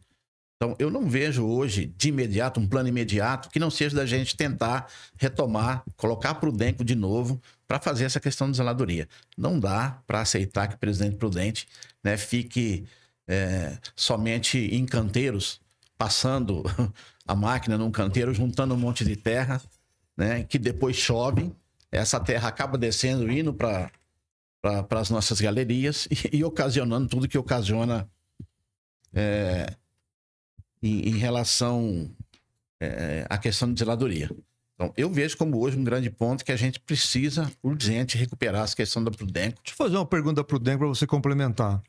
A: Então, eu não vejo hoje, de imediato, um plano imediato que não seja da gente tentar retomar, colocar Prudenco de novo para fazer essa questão de zeladoria. Não dá para aceitar que o presidente Prudente né, fique é, somente em canteiros, passando a máquina num canteiro, juntando um monte de terra, né? Que depois chove, essa terra acaba descendo, indo para as nossas galerias e, e, ocasionando tudo que ocasiona é, em, em, relação é, à questão de zeladoria. Então, eu vejo como hoje um grande ponto que a gente precisa urgente recuperar essa questão da
B: Prudenco. Deixa eu fazer uma pergunta para o Denco para você complementar.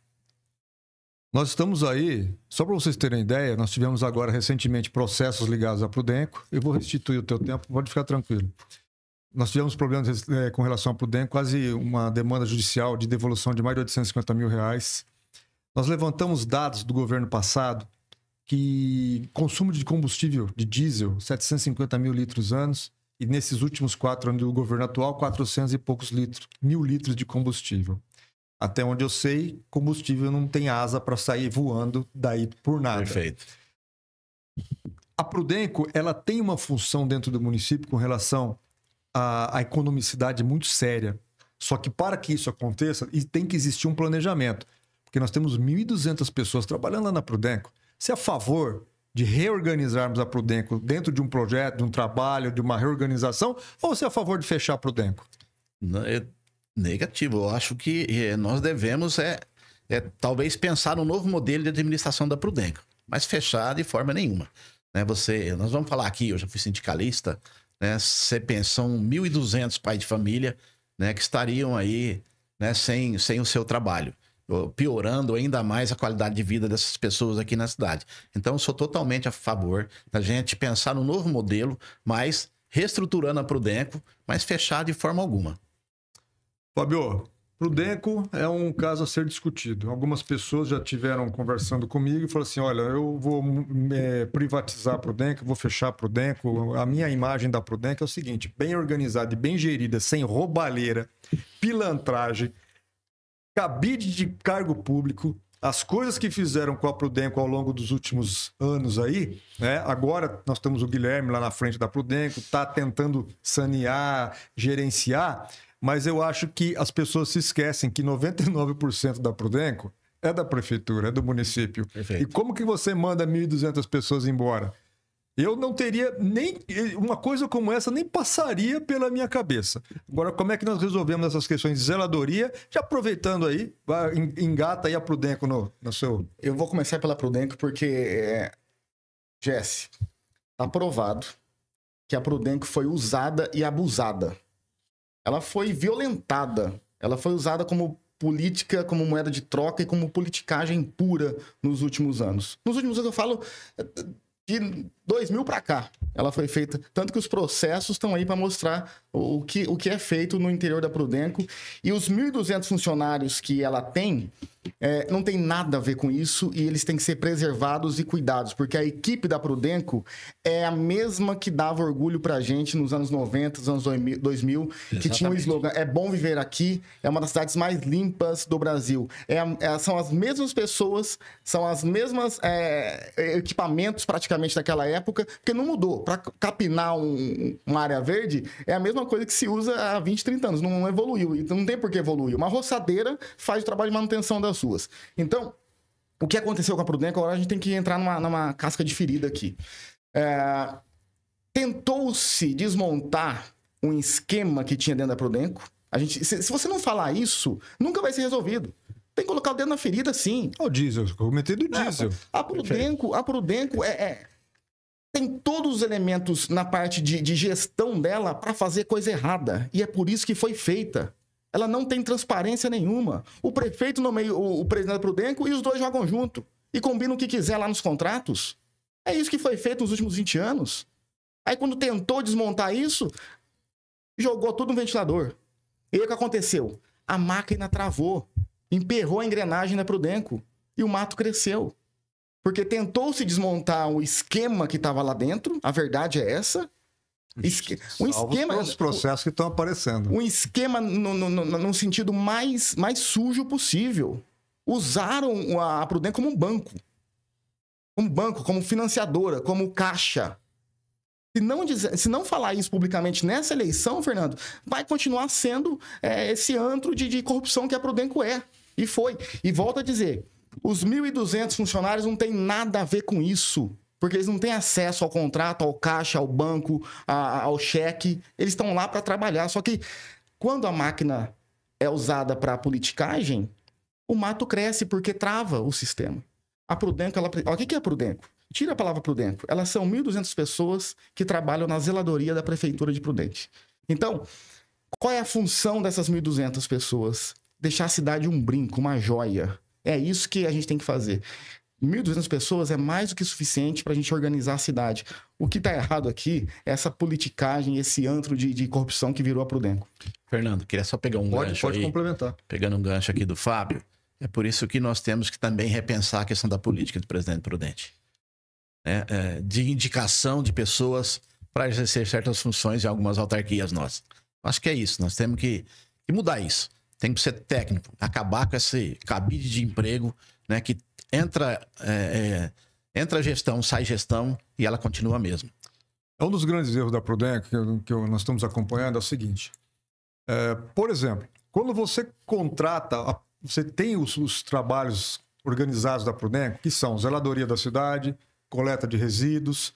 B: Nós estamos aí, só para vocês terem ideia, nós tivemos agora recentemente processos ligados à Prudenco. Eu vou restituir o teu tempo, pode ficar tranquilo. Nós tivemos problemas é, com relação à Prudenco, quase uma demanda judicial de devolução de mais de 850 mil reais. Nós levantamos dados do governo passado que consumo de combustível de diesel, 750 mil litros anos, e nesses últimos quatro anos do governo atual, 400 e poucos litros, mil litros de combustível. Até onde eu sei, combustível não tem asa para sair voando daí por nada. Perfeito. A Prudenco, ela tem uma função dentro do município com relação à, à economicidade muito séria. Só que para que isso aconteça, tem que existir um planejamento. Porque nós temos 1.200 pessoas trabalhando lá na Prudenco. Se é a favor de reorganizarmos a Prudenco dentro de um projeto, de um trabalho, de uma reorganização, ou você é a favor de fechar a Prudenco? Eu Negativo.
A: Eu acho que é, nós devemos é, é talvez pensar um novo modelo de administração da Prudenco, mas fechar de forma nenhuma. Né? Você, nós vamos falar aqui, eu já fui sindicalista, né? Você pensam 1.200 pais de família, né? Que estariam aí, né? Sem, sem o seu trabalho, piorando ainda mais a qualidade de vida dessas pessoas aqui na cidade. Então, eu sou totalmente a favor da gente pensar no novo modelo, mas reestruturando a Prudenco, mas fechar de forma alguma.
B: Fabio, Prudenco é um caso a ser discutido. Algumas pessoas já tiveram conversando comigo e falaram assim: olha, eu vou é, privatizar a Prudenco, vou fechar a Prudenco. A minha imagem da Prudenco é o seguinte: bem organizada e bem gerida, sem roubalheira, pilantragem, cabide de cargo público. As coisas que fizeram com a Prudenco ao longo dos últimos anos aí, né? Agora nós temos o Guilherme lá na frente da Prudenco, está tentando sanear, gerenciar mas eu acho que as pessoas se esquecem que 99% da Prudenco é da prefeitura, é do município. Perfeito. E como que você manda 1.200 pessoas embora? Eu não teria nem. Uma coisa como essa nem passaria pela minha cabeça. Agora, como é que nós resolvemos essas questões de zeladoria? Já aproveitando aí, engata aí a Prudenco no, no seu. Eu vou começar pela Prudenco,
C: porque. É... Jesse, aprovado tá que a Prudenco foi usada e abusada ela foi violentada. Ela foi usada como política, como moeda de troca e como politicagem pura nos últimos anos. Nos últimos anos eu falo de eh, eh, 2000 para cá. Ela foi feita, tanto que os processos estão aí para mostrar o que, o que é feito no interior da Prudenco. E os 1.200 funcionários que ela tem, é, não tem nada a ver com isso e eles têm que ser preservados e cuidados, porque a equipe da Prudenco é a mesma que dava orgulho para a gente nos anos 90, nos anos 2000, Exatamente. que tinha o um slogan: é bom viver aqui, é uma das cidades mais limpas do Brasil. É, é, são as mesmas pessoas, são as mesmas é, equipamentos praticamente daquela época época, porque não mudou. Para capinar um, uma área verde é a mesma coisa que se usa há 20, 30 anos, não evoluiu. Então não tem por que evoluir. Uma roçadeira faz o trabalho de manutenção das ruas. Então, o que aconteceu com a Prudenco, agora a gente tem que entrar numa, numa casca de ferida aqui. É, Tentou-se desmontar um esquema que tinha dentro da Prudenco. A gente, se, se você não falar isso, nunca vai ser resolvido tem que colocar o dedo na ferida, sim. O diesel, cometido o diesel. A Prudenco, a Prudenco é, é, tem todos os elementos na parte de, de gestão dela para fazer coisa errada. E é por isso que foi feita. Ela não tem transparência nenhuma. O prefeito nomeia o, o presidente Prudenco e os dois jogam junto. E combinam o que quiser lá nos contratos. É isso que foi feito nos últimos 20 anos. Aí quando tentou desmontar isso, jogou tudo no ventilador. E aí o que aconteceu? A máquina travou, emperrou a engrenagem da Prudenco e o mato cresceu. Porque tentou se desmontar o esquema que estava lá dentro, a verdade é essa. Esque... Um esquema. Os processos
B: que estão aparecendo. Um
C: esquema no, no, no, no, sentido mais, mais sujo possível. Usaram a, a como um banco. Como banco, como financiadora, como caixa. Se não, dizer, se não falar isso publicamente nessa eleição, Fernando, vai continuar sendo é, esse antro de, de corrupção que a Prudenco é. E foi. E volta a dizer: os 1.200 funcionários não tem nada a ver com isso. Porque eles não têm acesso ao contrato, ao caixa, ao banco, a, ao cheque. Eles estão lá para trabalhar. Só que quando a máquina é usada para politicagem, o mato cresce porque trava o sistema. A Prudenco, ela... o que é Prudenco? Tira a palavra Prudenco. Elas são 1.200 pessoas que trabalham na zeladoria da Prefeitura de Prudente. Então, qual é a função dessas 1.200 pessoas? Deixar a cidade um brinco, uma joia. É isso que a gente tem que fazer. 1.200 pessoas é mais do que suficiente para a gente organizar a cidade. O que está errado aqui é essa politicagem,
A: esse antro de, de corrupção que virou a Prudenco. Fernando, queria só pegar um pode, gancho. Pode aí, complementar. Pegando um gancho aqui do Fábio, é por isso que nós temos que também repensar a questão da política do presidente Prudente né? É, de indicação de pessoas para exercer certas funções em algumas autarquias nossas. Acho que é isso, nós temos que, que mudar isso tem que ser técnico, acabar com esse cabide de emprego, né? Que entra, é,
B: é, entra gestão, sai gestão e ela continua mesmo Um dos grandes erros da Prudenca que, que nós estamos acompanhando é o seguinte: é, por exemplo, quando você contrata, você tem os, os trabalhos organizados da Prudenca, que são zeladoria da cidade, coleta de resíduos,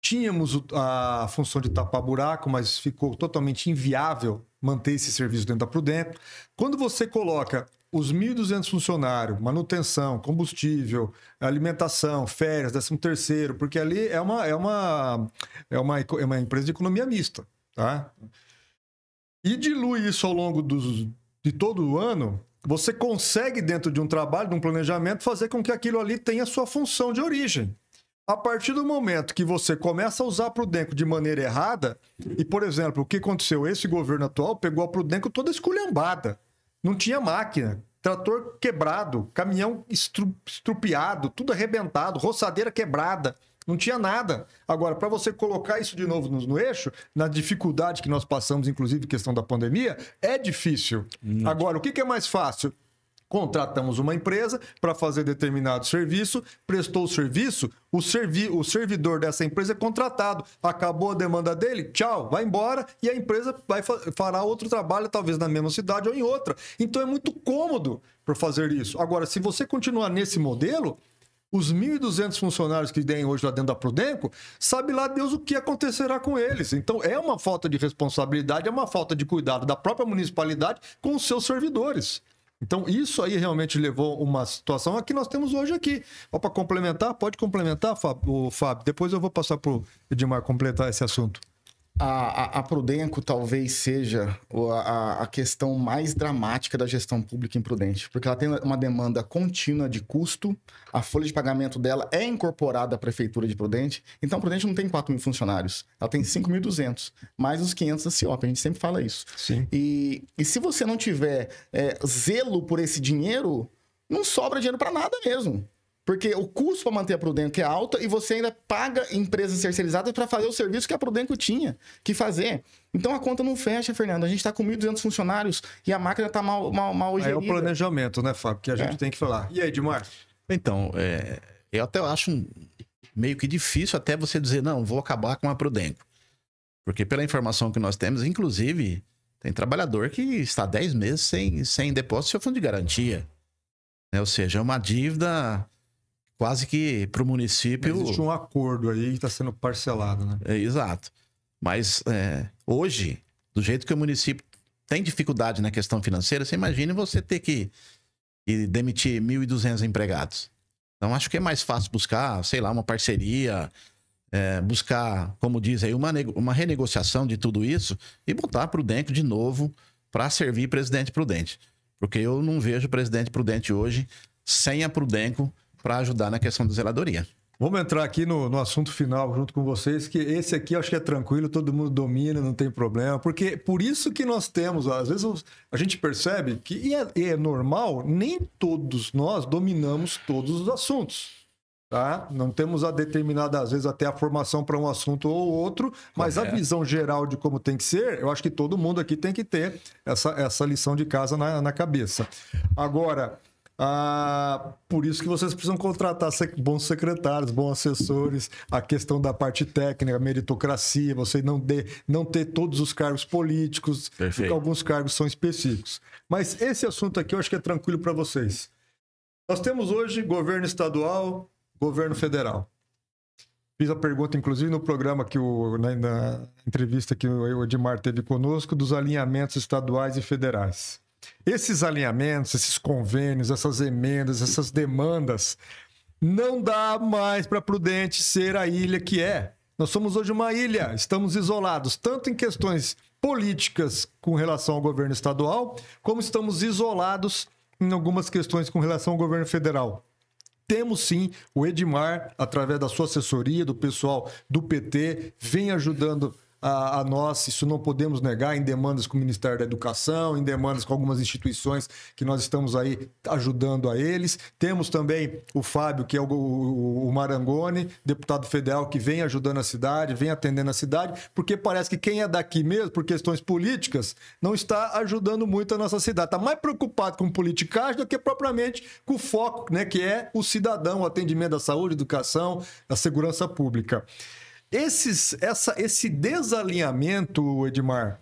B: Tínhamos a função de tapar buraco, mas ficou totalmente inviável manter esse serviço dentro da Prudent. Quando você coloca os 1.200 funcionários, manutenção, combustível, alimentação, férias, décimo terceiro, porque ali é uma, é uma, é uma, é uma empresa de economia mista, tá? E dilui isso ao longo dos, de todo o ano, você consegue, dentro de um trabalho, de um planejamento, fazer com que aquilo ali tenha sua função de origem. A partir do momento que você começa a usar Prudenco de maneira errada, e por exemplo, o que aconteceu? Esse governo atual pegou a Prudenco toda esculhambada. Não tinha máquina, trator quebrado, caminhão estru estrupiado, tudo arrebentado, roçadeira quebrada. Não tinha nada. Agora, para você colocar isso de novo no, no, eixo, na dificuldade que nós passamos, inclusive questão da pandemia, é difícil. Agora, o que, que é mais fácil? Contratamos uma empresa para fazer determinado serviço, prestou o serviço, o, servi o servidor dessa empresa é contratado. Acabou a demanda dele, tchau, vai embora e a empresa vai fa fará outro trabalho, talvez na mesma cidade ou em outra. Então é muito cômodo para fazer isso. Agora, se você continuar nesse modelo, os 1.200 funcionários que tem hoje lá dentro da Prudenco, sabe lá Deus o que acontecerá com eles. Então, é uma falta de responsabilidade, é uma falta de cuidado da própria municipalidade com os seus servidores. Então, isso aí realmente levou uma situação a que nós temos hoje aqui. Para complementar, pode complementar, Fábio, Fábio. Depois eu vou passar para o Edmar completar esse assunto
C: a, a, a, Prudenco talvez seja a, a, questão mais dramática da gestão pública imprudente, porque ela tem uma demanda contínua de custo, a folha de pagamento dela é incorporada à Prefeitura de Prudente, então Prudente não tem 4 mil funcionários, ela tem 5.200, mais os 500 da CIOP, a gente sempre fala isso. Sim. E, e se você não tiver é, zelo por esse dinheiro, não sobra dinheiro para nada mesmo. Porque o custo para manter a Prudenco é alta e você ainda paga empresas terceirizadas para fazer o serviço que a Prudenco tinha que fazer. Então a conta não fecha, Fernando. A gente está com 1.200 funcionários e a máquina está mal, mal, mal
B: gerida. É o planejamento, né, Fábio, que a é. gente é. tem que falar. E aí, Edmar? Então, é, eu até
A: acho meio que difícil até você dizer, não, vou acabar com a Prudenco. Porque pela informação que nós temos, inclusive, tem trabalhador que está 10 meses sem, sem depósito seu fundo de garantia. Né, ou seja, é uma dívida quase que para o município. Mas existe um
B: acordo aí que está sendo parcelado, né?
A: É, exato. Mas é, hoje, do jeito que o município tem dificuldade na questão financeira, você imagina você ter que, que demitir 1.200 empregados. Então, acho que é mais fácil buscar, sei lá, uma parceria, é, buscar, como diz aí, uma, uma renegociação de tudo isso e botar para o Denco de novo para servir presidente prudente. Porque eu não vejo presidente prudente hoje sem a Prudenco para ajudar na questão da zeladoria.
B: Vamos entrar aqui no, no assunto final junto com vocês, que esse aqui eu acho que é tranquilo, todo mundo domina, não tem problema, porque por isso que nós temos, às vezes a gente percebe que e é, e é normal, nem todos nós dominamos todos os assuntos. Tá? Não temos a determinada, às vezes, até a formação para um assunto ou outro, mas Correto. a visão geral de como tem que ser, eu acho que todo mundo aqui tem que ter essa, essa lição de casa na, na cabeça. Agora, ah, por isso que vocês precisam contratar bons secretários, bons assessores, a questão da parte técnica, meritocracia, você não, dê, não ter todos os cargos políticos, porque alguns cargos são específicos. Mas esse assunto aqui eu acho que é tranquilo para vocês. Nós temos hoje governo estadual, governo federal. Fiz a pergunta, inclusive, no programa que o, na, né, na entrevista que o Edmar teve conosco, dos alinhamentos estaduais e federais. Esses alinhamentos, esses convênios, essas emendas, essas demandas, não dá mais para Prudente ser a ilha que é. Nós somos hoje uma ilha, estamos isolados, tanto em questões políticas com relação ao governo estadual, como estamos isolados em algumas questões com relação ao governo federal. Temos sim o Edmar, através da sua assessoria, do pessoal do PT, vem ajudando a, a, nós, isso não podemos negar, em demandas com o Ministério da Educação, em demandas com algumas instituições que nós estamos aí ajudando a eles. Temos também o Fábio, que é o, o, o Marangoni, deputado federal, que vem ajudando a cidade, vem atendendo a cidade, porque parece que quem é daqui mesmo, por questões políticas, não está ajudando muito a nossa cidade. Está mais preocupado com politicagem do que propriamente com o foco, né, que é o cidadão, o atendimento da saúde, educação, à segurança pública. Esses, essa, esse desalinhamento, Edmar,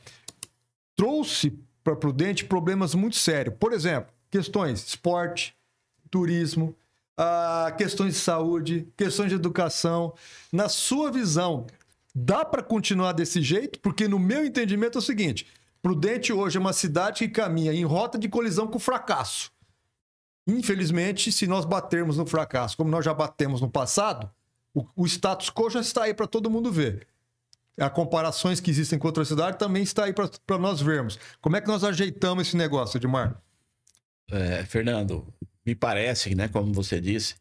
B: trouxe para Prudente problemas muito sérios. Por exemplo, questões esporte, turismo, ah, questões de saúde, questões de educação. Na sua visão, dá para continuar desse jeito? Porque no meu entendimento é o seguinte: Prudente hoje é uma cidade que caminha em rota de colisão com o fracasso. Infelizmente, se nós batermos no fracasso, como nós já batemos no passado, o, o status quo já está aí para todo mundo ver. As comparações que existem com outras cidades também está aí para nós vermos. Como é que nós ajeitamos esse negócio, Edmar?
A: É, Fernando, me parece, né, como você disse,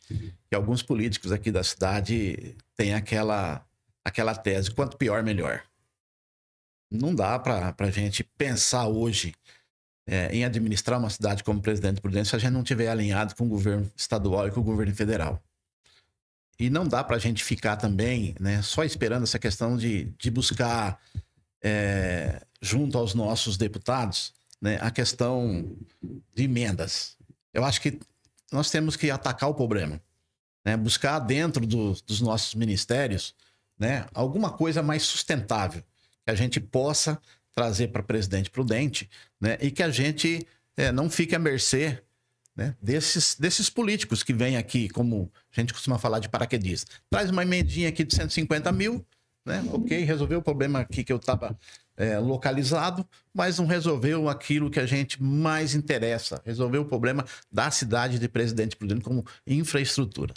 A: que alguns políticos aqui da cidade têm aquela, aquela tese: quanto pior, melhor. Não dá para a gente pensar hoje é, em administrar uma cidade como presidente de Prudência se a gente não tiver alinhado com o governo estadual e com o governo federal. E não dá para a gente ficar também né, só esperando essa questão de, de buscar, é, junto aos nossos deputados, né, a questão de emendas. Eu acho que nós temos que atacar o problema, né, buscar dentro do, dos nossos ministérios né, alguma coisa mais sustentável que a gente possa trazer para presidente prudente né, e que a gente é, não fique à mercê né? desses, desses políticos que vêm aqui, como a gente costuma falar de paraquedista. Traz uma emendinha aqui de 150 mil, né? ok, resolveu o problema aqui que eu estava é, localizado, mas não resolveu aquilo que a gente mais interessa, resolveu o problema da cidade de Presidente Prudente como infraestrutura.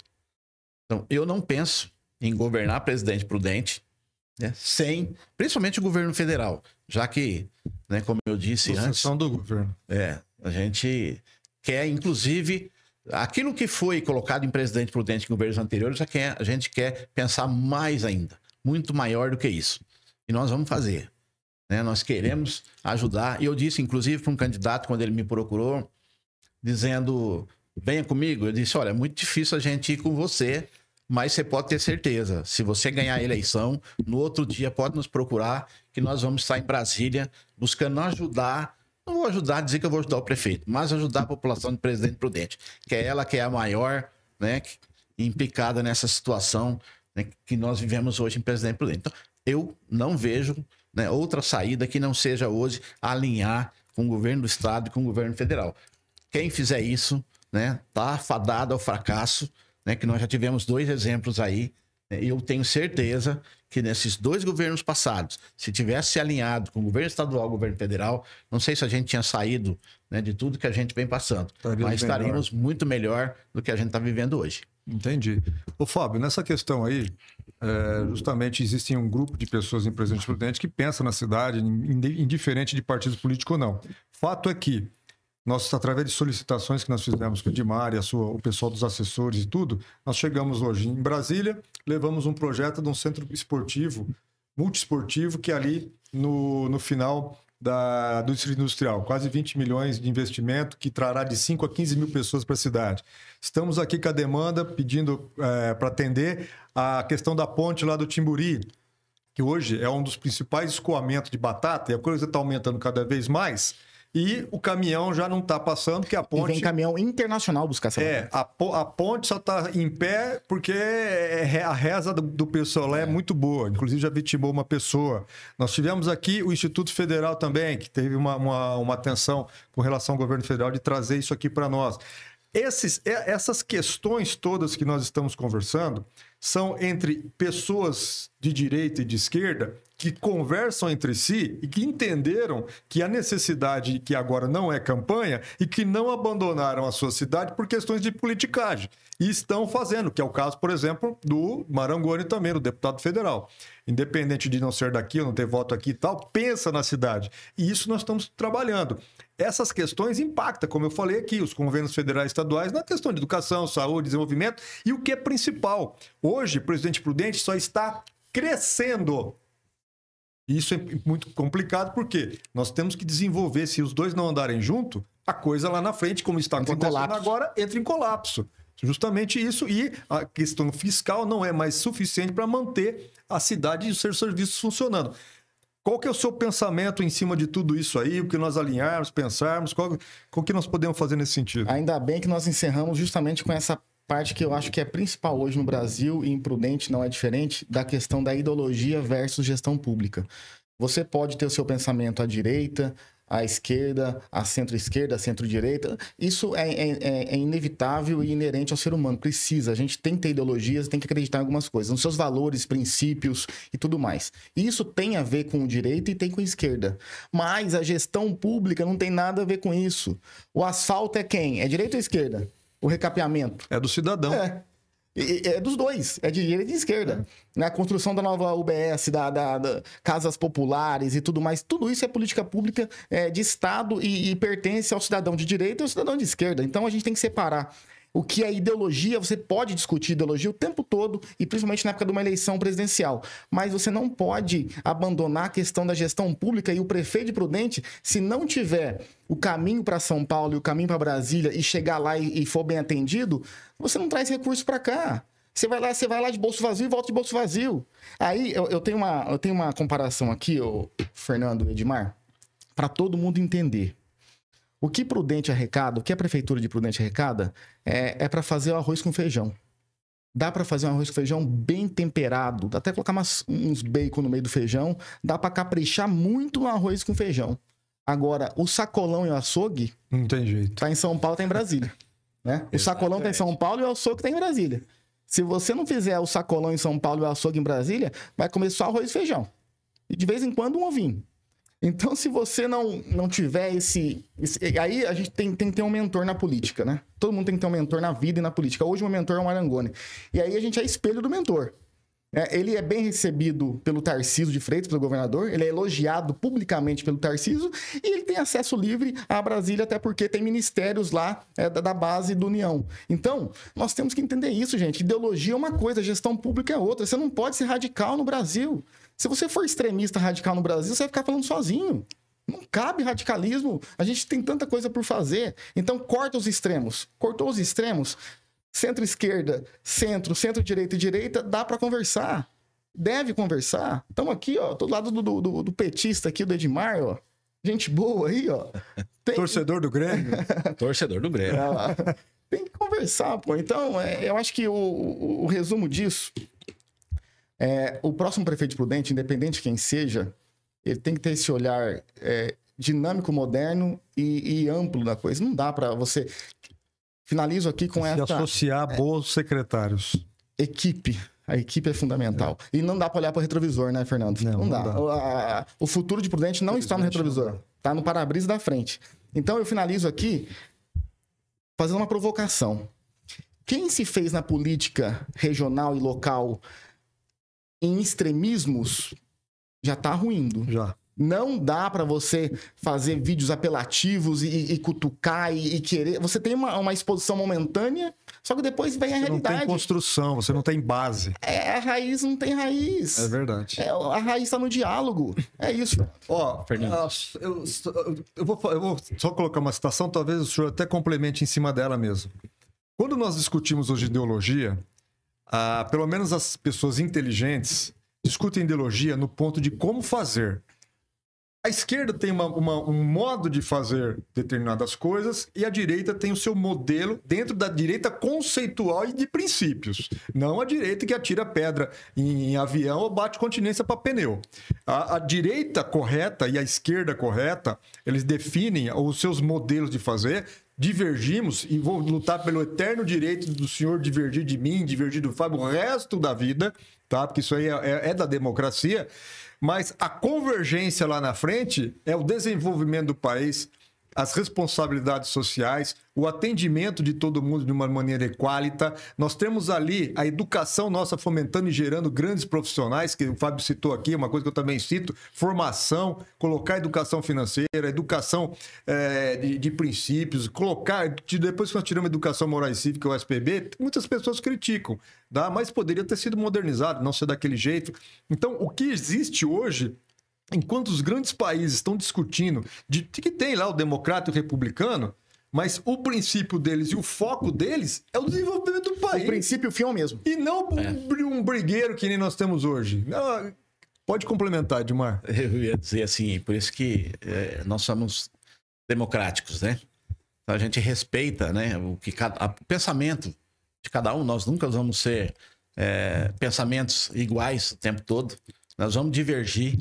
A: Então, eu não penso em governar Presidente Prudente né, sem, principalmente o governo federal, já que, né, como eu disse a antes... do governo. É, a gente quer, é, inclusive, aquilo que foi colocado em presidente prudente em governos anteriores, a, é a gente quer pensar mais ainda, muito maior do que isso. E nós vamos fazer. Né? Nós queremos ajudar. E eu disse, inclusive, para um candidato, quando ele me procurou, dizendo: venha comigo. Eu disse: olha, é muito difícil a gente ir com você, mas você pode ter certeza. Se você ganhar a eleição, no outro dia pode nos procurar, que nós vamos estar em Brasília buscando ajudar não vou ajudar, dizer que eu vou ajudar o prefeito, mas ajudar a população de Presidente Prudente, que é ela que é a maior, né, implicada nessa situação né, que nós vivemos hoje em Presidente Prudente. Então, eu não vejo né, outra saída que não seja hoje alinhar com o governo do estado e com o governo federal. Quem fizer isso, né, tá fadado ao fracasso, né, que nós já tivemos dois exemplos aí. Né, eu tenho certeza que nesses dois governos passados, se tivesse alinhado com o governo estadual, o governo federal, não sei se a gente tinha saído né, de tudo que a gente vem passando, Estaria mas estaríamos
B: melhor. muito melhor do que a gente está vivendo hoje. Entendi. Ô, Fábio, nessa questão aí, é, justamente existe um grupo de pessoas em Presidente Prudente que pensa na cidade, indiferente de partido político ou não. Fato é que nós, através de solicitações que nós fizemos com o Dimar e a sua, o pessoal dos assessores e tudo, nós chegamos hoje em Brasília, levamos um projeto de um centro esportivo, multiesportivo, que é ali no, no final da, do Distrito Industrial. Quase 20 milhões de investimento, que trará de 5 a 15 mil pessoas para a cidade. Estamos aqui com a demanda, pedindo é, para atender a questão da ponte lá do Timburi, que hoje é um dos principais escoamentos de batata, e a coisa está aumentando cada vez mais e o caminhão já não está passando, porque a ponte. E vem caminhão internacional buscar essa É, a, a, ponte só está em pé porque é, é, a reza do, do é. é muito boa. Inclusive, já vitimou uma pessoa. Nós tivemos aqui o Instituto Federal também, que teve uma, uma, uma atenção com relação ao governo federal de trazer isso aqui para nós. Esses, é, essas questões todas que nós estamos conversando são entre pessoas de direita e de esquerda que conversam entre si e que entenderam que a necessidade que agora não é campanha e que não abandonaram a sua cidade por questões de politicagem. E estão fazendo, que é o caso, por exemplo, do Marangoni também, do deputado federal. Independente de não ser daqui ou não ter voto aqui e tal, pensa na cidade. E isso nós estamos trabalhando. Essas questões impactam, como eu falei aqui, os convênios federais e estaduais na questão de educação, saúde, desenvolvimento e o que é principal. Hoje, presidente Prudente só está crescendo e isso é muito complicado porque nós temos que desenvolver, se os dois não andarem junto, a coisa lá na frente, como está entra acontecendo agora, entra em colapso. Justamente isso, e a questão fiscal não é mais suficiente para manter a cidade e os seus serviços funcionando. Qual que é o seu pensamento em cima de tudo isso aí? O que nós alinharmos, pensarmos? Qual, o que nós podemos fazer
C: nesse sentido? Ainda bem que nós encerramos justamente com essa parte que eu acho que é principal hoje no Brasil, e imprudente não é diferente, da questão da ideologia versus gestão pública. Você pode ter o seu pensamento à direita, à esquerda, à centro-esquerda, à centro-direita. Isso é, é, é, é inevitável e inerente ao ser humano. Precisa. A gente tem que ter ideologias, tem que acreditar em algumas coisas, nos seus valores, princípios e tudo mais. Isso tem a ver com o direito e tem com a esquerda. Mas a gestão pública não tem nada a ver com isso. O assalto é quem? É direita ou esquerda? o recapeamento? É do cidadão. É. É dos dois, é de direita e de esquerda. É. Né? A construção da nova UBS, da, da, da, casas populares e tudo mais, tudo isso é política pública é, de Estado e, e, pertence ao cidadão de direita e ao cidadão de esquerda. Então a gente tem que separar o que é ideologia, você pode discutir ideologia o tempo todo, e principalmente na época de uma eleição presidencial. Mas você não pode abandonar a questão da gestão pública e o prefeito de Prudente, se não tiver o caminho para São Paulo e o caminho para Brasília e chegar lá e, e for bem atendido, você não traz recurso para cá. Você vai lá, você vai lá de bolso vazio e volta de bolso vazio. Aí eu, eu tenho, uma, eu tenho uma comparação aqui, ô, Fernando Edmar, para todo mundo entender. O que Prudente arrecada, o que a prefeitura de Prudente arrecada, é, é para fazer o arroz com feijão. Dá para fazer um arroz com feijão bem temperado, dá até colocar umas, uns bacon no meio do feijão, dá para caprichar muito no arroz com feijão. Agora, o sacolão e o açougue. Não tem jeito. Tá em São Paulo, tá em Brasília. Né? O sacolão tá em São Paulo e o açougue tá em Brasília. Se você não fizer o sacolão em São Paulo e o açougue em Brasília, vai comer só arroz e feijão. E de vez em quando um ovinho. Então, se você não, não tiver esse, esse, Aí a gente tem, tem que ter um mentor na política, né? Todo mundo tem que ter um mentor na vida e na política. Hoje, meu mentor é o Marangoni. E aí a gente é espelho do mentor. É, ele é bem recebido pelo Tarciso de Freitas, pelo governador, ele é elogiado publicamente pelo Tarciso e ele tem acesso livre à Brasília, até porque tem ministérios lá é, da, da, base do União. Então, nós temos que entender isso, gente. Ideologia é uma coisa, gestão pública é outra. Você não pode ser radical no Brasil. Se você for extremista radical no Brasil, você vai ficar falando sozinho. Não cabe radicalismo. A gente tem tanta coisa por fazer. Então, corta os extremos. Cortou os extremos, centro-esquerda, centro, centro-direita e direita, dá para conversar. Deve conversar. Estamos aqui, ó, do lado do, do, do, petista aqui, do Edmar, ó. Gente boa aí, ó. Tem... Torcedor do Grêmio. Torcedor do Grêmio. tem que conversar, pô. Então, é, eu acho que o, o, o resumo disso é, o próximo prefeito de Prudente, independente de quem seja, ele tem que ter esse olhar é, dinâmico, moderno e, e, amplo da coisa. Não dá para você. Finalizo aqui com Se essa. associar é, bons
B: secretários. Equipe.
C: A equipe é fundamental. É. E não dá para olhar para o retrovisor, né, Fernando? Não, não, dá. dá. O, a, o, futuro de Prudente não está no retrovisor. Está no para-brisa da frente. Então eu finalizo aqui fazendo uma provocação. Quem se fez na política regional e local em extremismos já tá ruindo. Já. Não dá para você fazer vídeos apelativos e, e cutucar e, e, querer. Você tem uma, uma, exposição momentânea, só que depois vem a você realidade. Não tem
B: construção, você não tem base.
C: É, a raiz não tem raiz. É verdade. É, a raiz
B: tá no diálogo. É isso. Ó, Fernando. Ah, eu, eu, vou, eu vou só colocar uma citação, talvez o senhor até complemente em cima dela mesmo. Quando nós discutimos hoje ideologia, ah, pelo menos as pessoas inteligentes discutem ideologia no ponto de como fazer. A esquerda tem uma, uma, um modo de fazer determinadas coisas e a direita tem o seu modelo dentro da direita conceitual e de princípios. Não a direita que atira pedra em, em avião ou bate continência para pneu. A, a, direita correta e a esquerda correta, eles definem os seus modelos de fazer divergimos e vou lutar pelo eterno direito do senhor divergir de mim, divergir do Fábio o resto da vida, tá? Porque isso aí é, é, é da democracia. Mas a convergência lá na frente é o desenvolvimento do país, as responsabilidades sociais, o atendimento de todo mundo de uma maneira equálita. Nós temos ali a educação nossa fomentando e gerando grandes profissionais, que o Fábio citou aqui, uma coisa que eu também cito: formação, colocar educação financeira, educação é, de, de, princípios, colocar. Depois que nós tiramos a educação moral e cívica, o SPB, muitas pessoas criticam, tá? mas poderia ter sido modernizado, não ser daquele jeito. Então, o que existe hoje Enquanto os grandes países estão discutindo de, de que tem lá o democrata e o republicano, mas o princípio deles e o foco deles é o desenvolvimento do país. O princípio e o fim é o mesmo. E não é. um brigueiro que nem nós temos hoje. Não, pode complementar, Dimar. Eu ia dizer
A: assim, por isso que é, nós somos democráticos, né? Então, a gente respeita né, o que cada, o pensamento de cada um. Nós nunca vamos ser é, pensamentos iguais o tempo todo. Nós vamos divergir,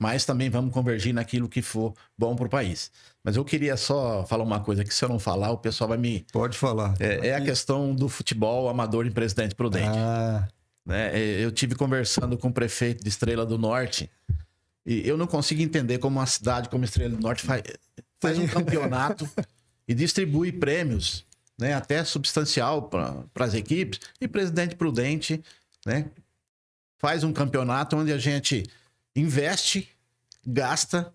A: mas também vamos convergir naquilo que for bom para o país. Mas eu queria só falar uma coisa que se eu não falar, o pessoal vai me... Pode falar. É, é a questão do futebol amador em Presidente Prudente. Ah. Né? É, eu tive conversando com o prefeito de Estrela do Norte e eu não consigo entender como uma cidade como Estrela do Norte faz, faz um campeonato e distribui prêmios, né, até substancial para as equipes. E Presidente Prudente né, faz um campeonato onde a gente investe, gasta,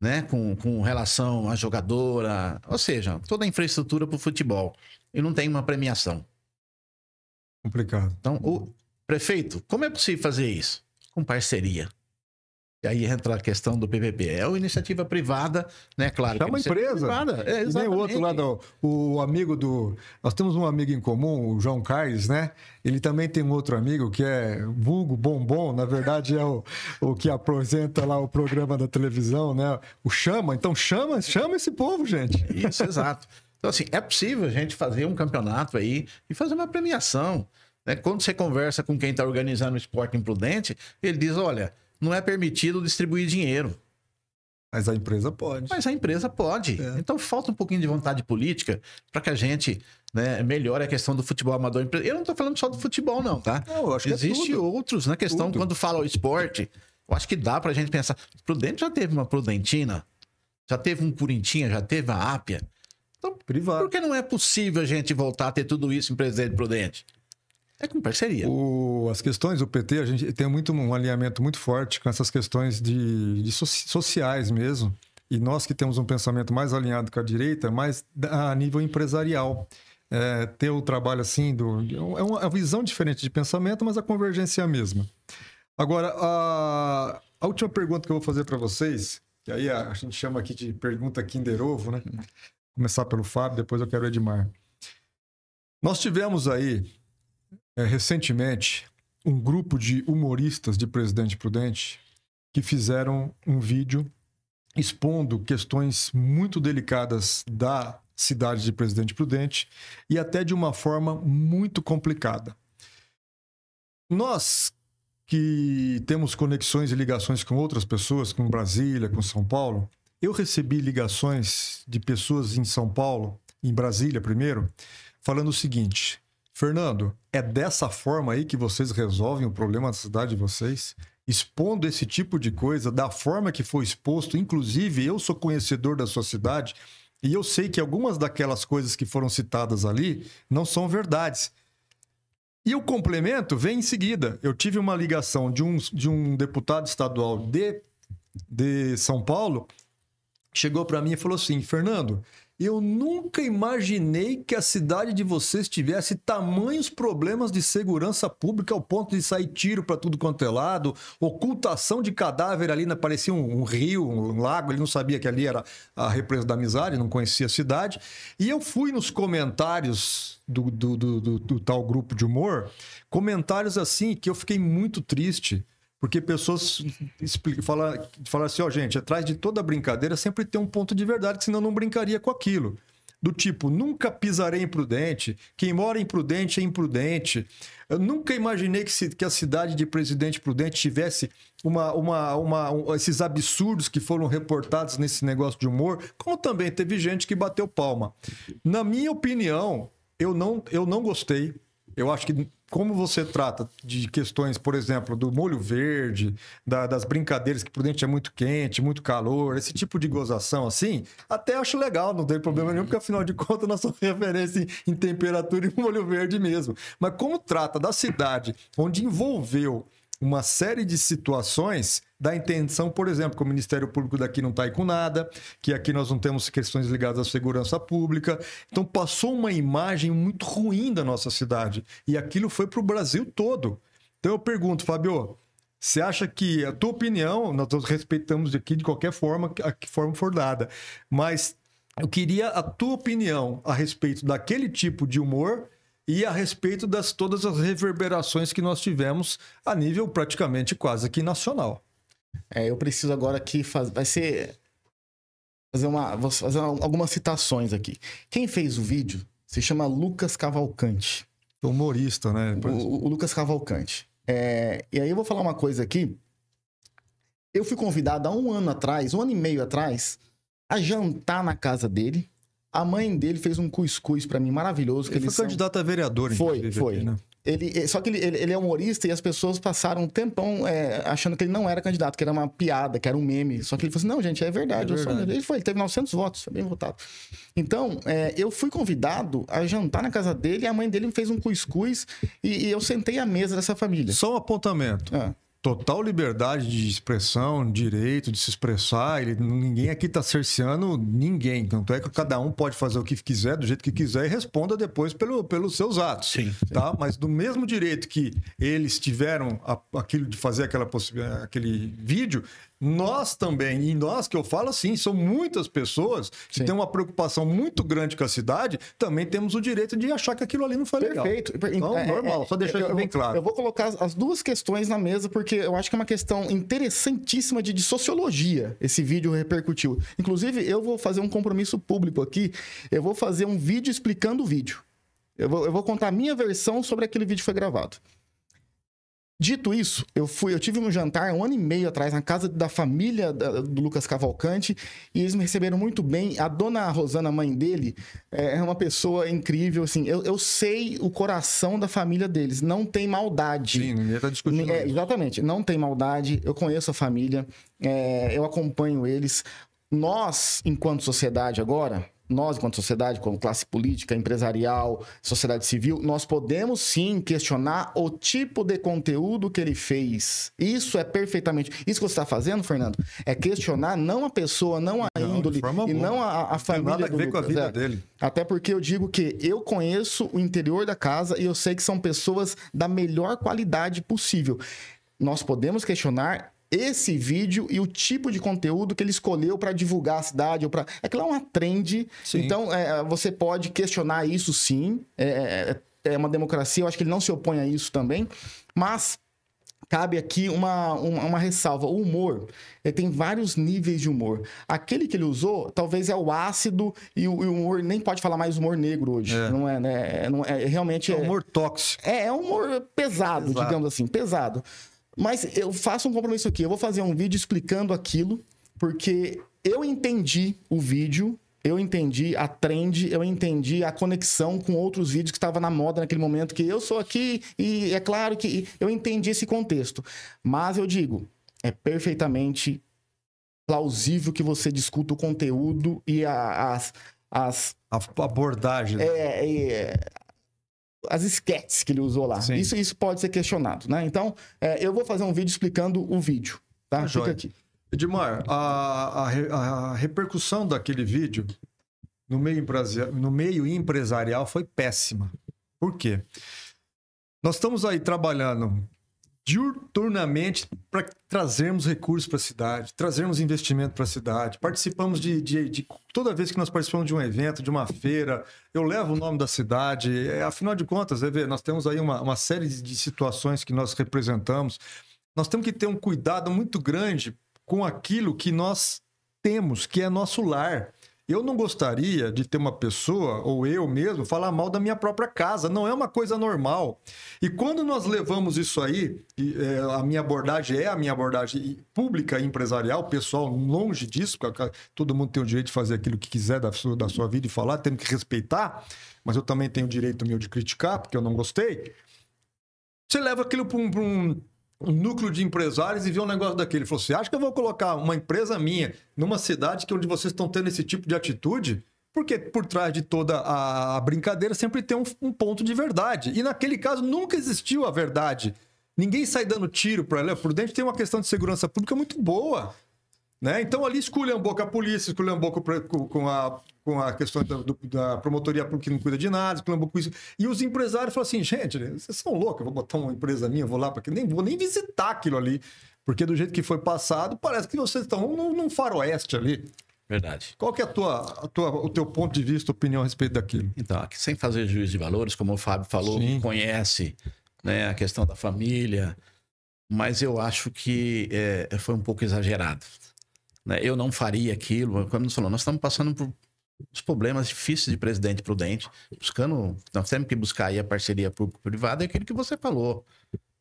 A: né? Com, com relação à jogadora, ou seja, toda a infraestrutura para o futebol. E não tem uma premiação.
B: Complicado. Então,
A: o prefeito, como é possível fazer isso? Com parceria. E aí entra a questão do PPP. É uma iniciativa privada, né? Claro. É uma empresa. Privada. É, e nem o outro lado,
B: o amigo do. Nós temos um amigo em comum, o João Carlos, né? Ele também tem um outro amigo que é vulgo bombom, na verdade é o, o que apresenta lá o programa da televisão, né? O chama. Então chama, chama esse povo, gente. Isso, exato.
A: Então, assim, é possível a gente fazer um campeonato aí e fazer uma premiação. Né? Quando você conversa com quem está organizando o esporte imprudente, ele diz: olha não é permitido distribuir dinheiro. Mas a empresa pode. Mas a empresa pode. É. Então falta um pouquinho de vontade política para que a gente né, melhore a questão do futebol amador. Eu não estou falando só do futebol, não, tá? Não, eu acho Existe que é outros na né, questão, tudo. quando fala o esporte, eu acho que dá para a gente pensar. Prudente já teve uma Prudentina, já teve um Curintinha, já teve a Ápia. Então, Privado. por que não é possível a gente voltar a ter tudo isso em Presidente Prudente?
B: É com parceria. O, as questões o PT, a gente tem muito um alinhamento muito forte com essas questões de, de so, sociais mesmo. E nós que temos um pensamento mais alinhado com a direita, mas a nível empresarial. É, ter o trabalho assim, do, é, é uma visão diferente de pensamento, mas a convergência é a mesma. Agora, a, a última pergunta que eu vou fazer para vocês, que aí a, a, gente chama aqui de pergunta Kinder Ovo, né? Começar pelo Fábio, depois eu quero o Edmar. Nós tivemos aí é, recentemente, um grupo de humoristas de Presidente Prudente que fizeram um vídeo expondo questões muito delicadas da cidade de Presidente Prudente e até de uma forma muito complicada. Nós que temos conexões e ligações com outras pessoas, com Brasília, com São Paulo, eu recebi ligações de pessoas em São Paulo, em Brasília primeiro, falando o seguinte: Fernando, é dessa forma aí que vocês resolvem o problema da cidade de vocês? Expondo esse tipo de coisa da forma que foi exposto, inclusive eu sou conhecedor da sua cidade e eu sei que algumas daquelas coisas que foram citadas ali não são verdades. E o complemento vem em seguida. Eu tive uma ligação de um, de um deputado estadual de, de São Paulo, chegou para mim e falou assim: Fernando, eu nunca imaginei que a cidade de vocês tivesse tamanhos problemas de segurança pública ao ponto de sair tiro para tudo quanto é lado, ocultação de cadáver ali, na, né, parecia um, um, rio, um lago, ele não sabia que ali era a represa da amizade, não conhecia a cidade. E eu fui nos comentários do, do, do, do tal grupo de humor, comentários assim que eu fiquei muito triste porque pessoas falam, fala assim, ó, oh, gente, atrás de toda brincadeira sempre tem um ponto de verdade, senão não brincaria com aquilo. Do tipo, nunca pisarei imprudente, quem mora imprudente é imprudente. Eu nunca imaginei que, se, que a cidade de Presidente Prudente tivesse uma, uma, uma, um, esses absurdos que foram reportados nesse negócio de humor, como também teve gente que bateu palma. Na minha opinião, eu não, eu não gostei. Eu acho que como você trata de questões, por exemplo, do molho verde, da, das brincadeiras que por dentro é muito quente, muito calor, esse tipo de gozação assim, até acho legal, não tem problema nenhum, porque afinal de contas nós somos referência em, temperatura e molho verde mesmo. Mas como trata da cidade onde envolveu uma série de situações da intenção, por exemplo, que o Ministério Público daqui não está aí com nada, que aqui nós não temos questões ligadas à segurança pública. Então passou uma imagem muito ruim da nossa cidade e aquilo foi para o Brasil todo. Então eu pergunto, Fabio, você acha que é a tua opinião, nós respeitamos aqui de qualquer forma, a que forma for dada, mas eu queria a tua opinião a respeito daquele tipo de humor e a respeito das todas as reverberações que nós tivemos a nível praticamente quase que nacional. É, eu preciso agora aqui fazer. Vai
C: ser. Fazer uma. Vou fazer algumas citações aqui. Quem fez o vídeo se chama Lucas Cavalcante. Humorista, né? O, o Lucas Cavalcante. É, e aí eu vou falar uma coisa aqui. Eu fui convidado há um ano atrás, um ano e meio atrás, a jantar na casa dele a mãe dele fez um cuscuz para mim maravilhoso. Que ele foi são... candidato
B: a vereador. Então, foi, foi. Aqui, né?
C: ele, eh, só que ele, ele, ele, é humorista e as pessoas passaram um tempão é, achando que ele não era candidato, que era uma piada, que era um meme. Só que ele falou assim: não, gente, é verdade. É verdade. Sou... Ele foi, ele teve 900 votos, foi bem votado. Então, é, eu fui convidado a jantar na casa dele e a mãe dele me fez um cuscuz e, e eu sentei à mesa dessa família.
B: Só um apontamento. É total liberdade de expressão, direito de se expressar. Ele, ninguém aqui está cerceando ninguém. Tanto é que cada um pode fazer o que quiser, do jeito que quiser, e responda depois pelo, pelos seus atos. Sim. Tá? Mas do mesmo direito que eles tiveram a, aquilo de fazer aquela aquele vídeo, nós também, e nós que eu falo assim, são muitas pessoas que Sim. têm uma preocupação muito grande com a cidade, também temos o direito de achar que aquilo ali não foi Perfeito. legal. Perfeito. Então, é, é, normal, é, só deixar eu, isso bem claro. Eu
C: vou colocar as duas questões na mesa, porque eu acho que é uma questão interessantíssima de, de sociologia. Esse vídeo repercutiu. Inclusive, eu vou fazer um compromisso público aqui, eu vou fazer um vídeo explicando o vídeo. Eu vou, eu vou contar a minha versão sobre aquele vídeo que foi gravado. Dito isso, eu fui, eu tive um jantar um ano e meio atrás na casa da família da, do Lucas Cavalcante e eles me receberam muito bem. A dona Rosana, mãe dele, é, é uma pessoa incrível. Assim, eu, eu sei o coração da família deles, não tem maldade. Sim, ninguém está discutindo. É, exatamente, não tem maldade. Eu conheço a família, é, eu acompanho eles. Nós, enquanto sociedade agora, nós, enquanto sociedade, como classe política, empresarial, sociedade civil, nós podemos sim questionar o tipo de conteúdo que ele fez. Isso é perfeitamente. Isso que você está fazendo, Fernando, é questionar não a pessoa, não a não, índole e não a, a família. Tem nada a ver Lucas, com a vida é. dele. Até porque eu digo que eu conheço o interior da casa e eu sei que são pessoas da melhor qualidade possível. Nós podemos questionar esse vídeo e o tipo de conteúdo que ele escolheu para divulgar a cidade. Ou para É que lá é uma trend, sim. então é, é você pode questionar isso sim. É é, é, é uma democracia, eu acho que ele não se opõe a isso também. Mas cabe aqui uma, uma, uma, ressalva. O humor, ele tem vários níveis de humor. Aquele que ele usou, talvez é o ácido e o, e o humor, nem pode falar mais humor negro hoje. É. Não é, né? É, não, é realmente... É humor tóxico. É, é humor pesado, pesado, digamos assim, pesado. Mas eu faço um compromisso aqui. Eu vou fazer um vídeo explicando aquilo, porque eu entendi o vídeo, eu entendi a trend, eu entendi a conexão com outros vídeos que estava na moda naquele momento, que eu sou aqui e é claro que eu entendi esse contexto. Mas eu digo, é perfeitamente plausível que você discuta o conteúdo e as, as a abordagem. É, é, as sketches que ele usou lá. Isso, isso pode ser questionado, né? Então, é, eu vou fazer um vídeo explicando o vídeo, tá? Ah, Fica aqui.
B: Edmar, a, a, a, repercussão daquele vídeo no meio, no meio empresarial foi péssima. Por quê? Nós estamos aí trabalhando diuturnamente para trazermos recursos para a cidade, trazermos investimento para a cidade. Participamos de, de, de, Toda vez que nós participamos de um evento, de uma feira, eu levo o nome da cidade. É, afinal de contas, é ver, nós temos aí uma, uma série de situações que nós representamos. Nós temos que ter um cuidado muito grande com aquilo que nós temos, que é nosso lar. Eu não gostaria de ter uma pessoa, ou eu mesmo, falar mal da minha própria casa. Não é uma coisa normal. E quando nós levamos isso aí, e, é, a minha abordagem é a minha abordagem pública, empresarial, pessoal, longe disso, porque todo mundo tem o direito de fazer aquilo que quiser da sua, da sua vida e falar, Tem que respeitar, mas eu também tenho o direito meu de criticar, porque eu não gostei. Você leva aquilo para um um núcleo de empresários e viu um negócio daquele. Ele falou: Você assim, acha que eu vou colocar uma empresa minha numa cidade que onde vocês estão tendo esse tipo de atitude? Porque por trás de toda a brincadeira sempre tem um, um ponto de verdade. E naquele caso nunca existiu a verdade. Ninguém sai dando tiro para ela. dentro tem uma questão de segurança pública muito boa. Né? Então ali esculhambou com a polícia, esculhambou com, com a, com a questão da, do, da promotoria que não cuida de nada, esculhambou com isso. E os empresários falam assim, gente, vocês são loucos, eu vou botar uma empresa minha, vou lá para nem vou nem visitar aquilo ali. Porque do jeito que foi passado, parece que vocês estão num, num faroeste ali. Verdade. Qual que é a tua, a tua, o teu ponto de vista, opinião a respeito daquilo? Então,
A: sem fazer juízo de valores, como o Fábio falou, Sim. conhece né, a questão da família, mas eu acho que é, foi um pouco exagerado né? eu não faria aquilo. quando falou, nós estamos passando por os problemas difíceis de presidente prudente, buscando, nós temos que buscar aí a parceria público-privada, é aquilo que você falou,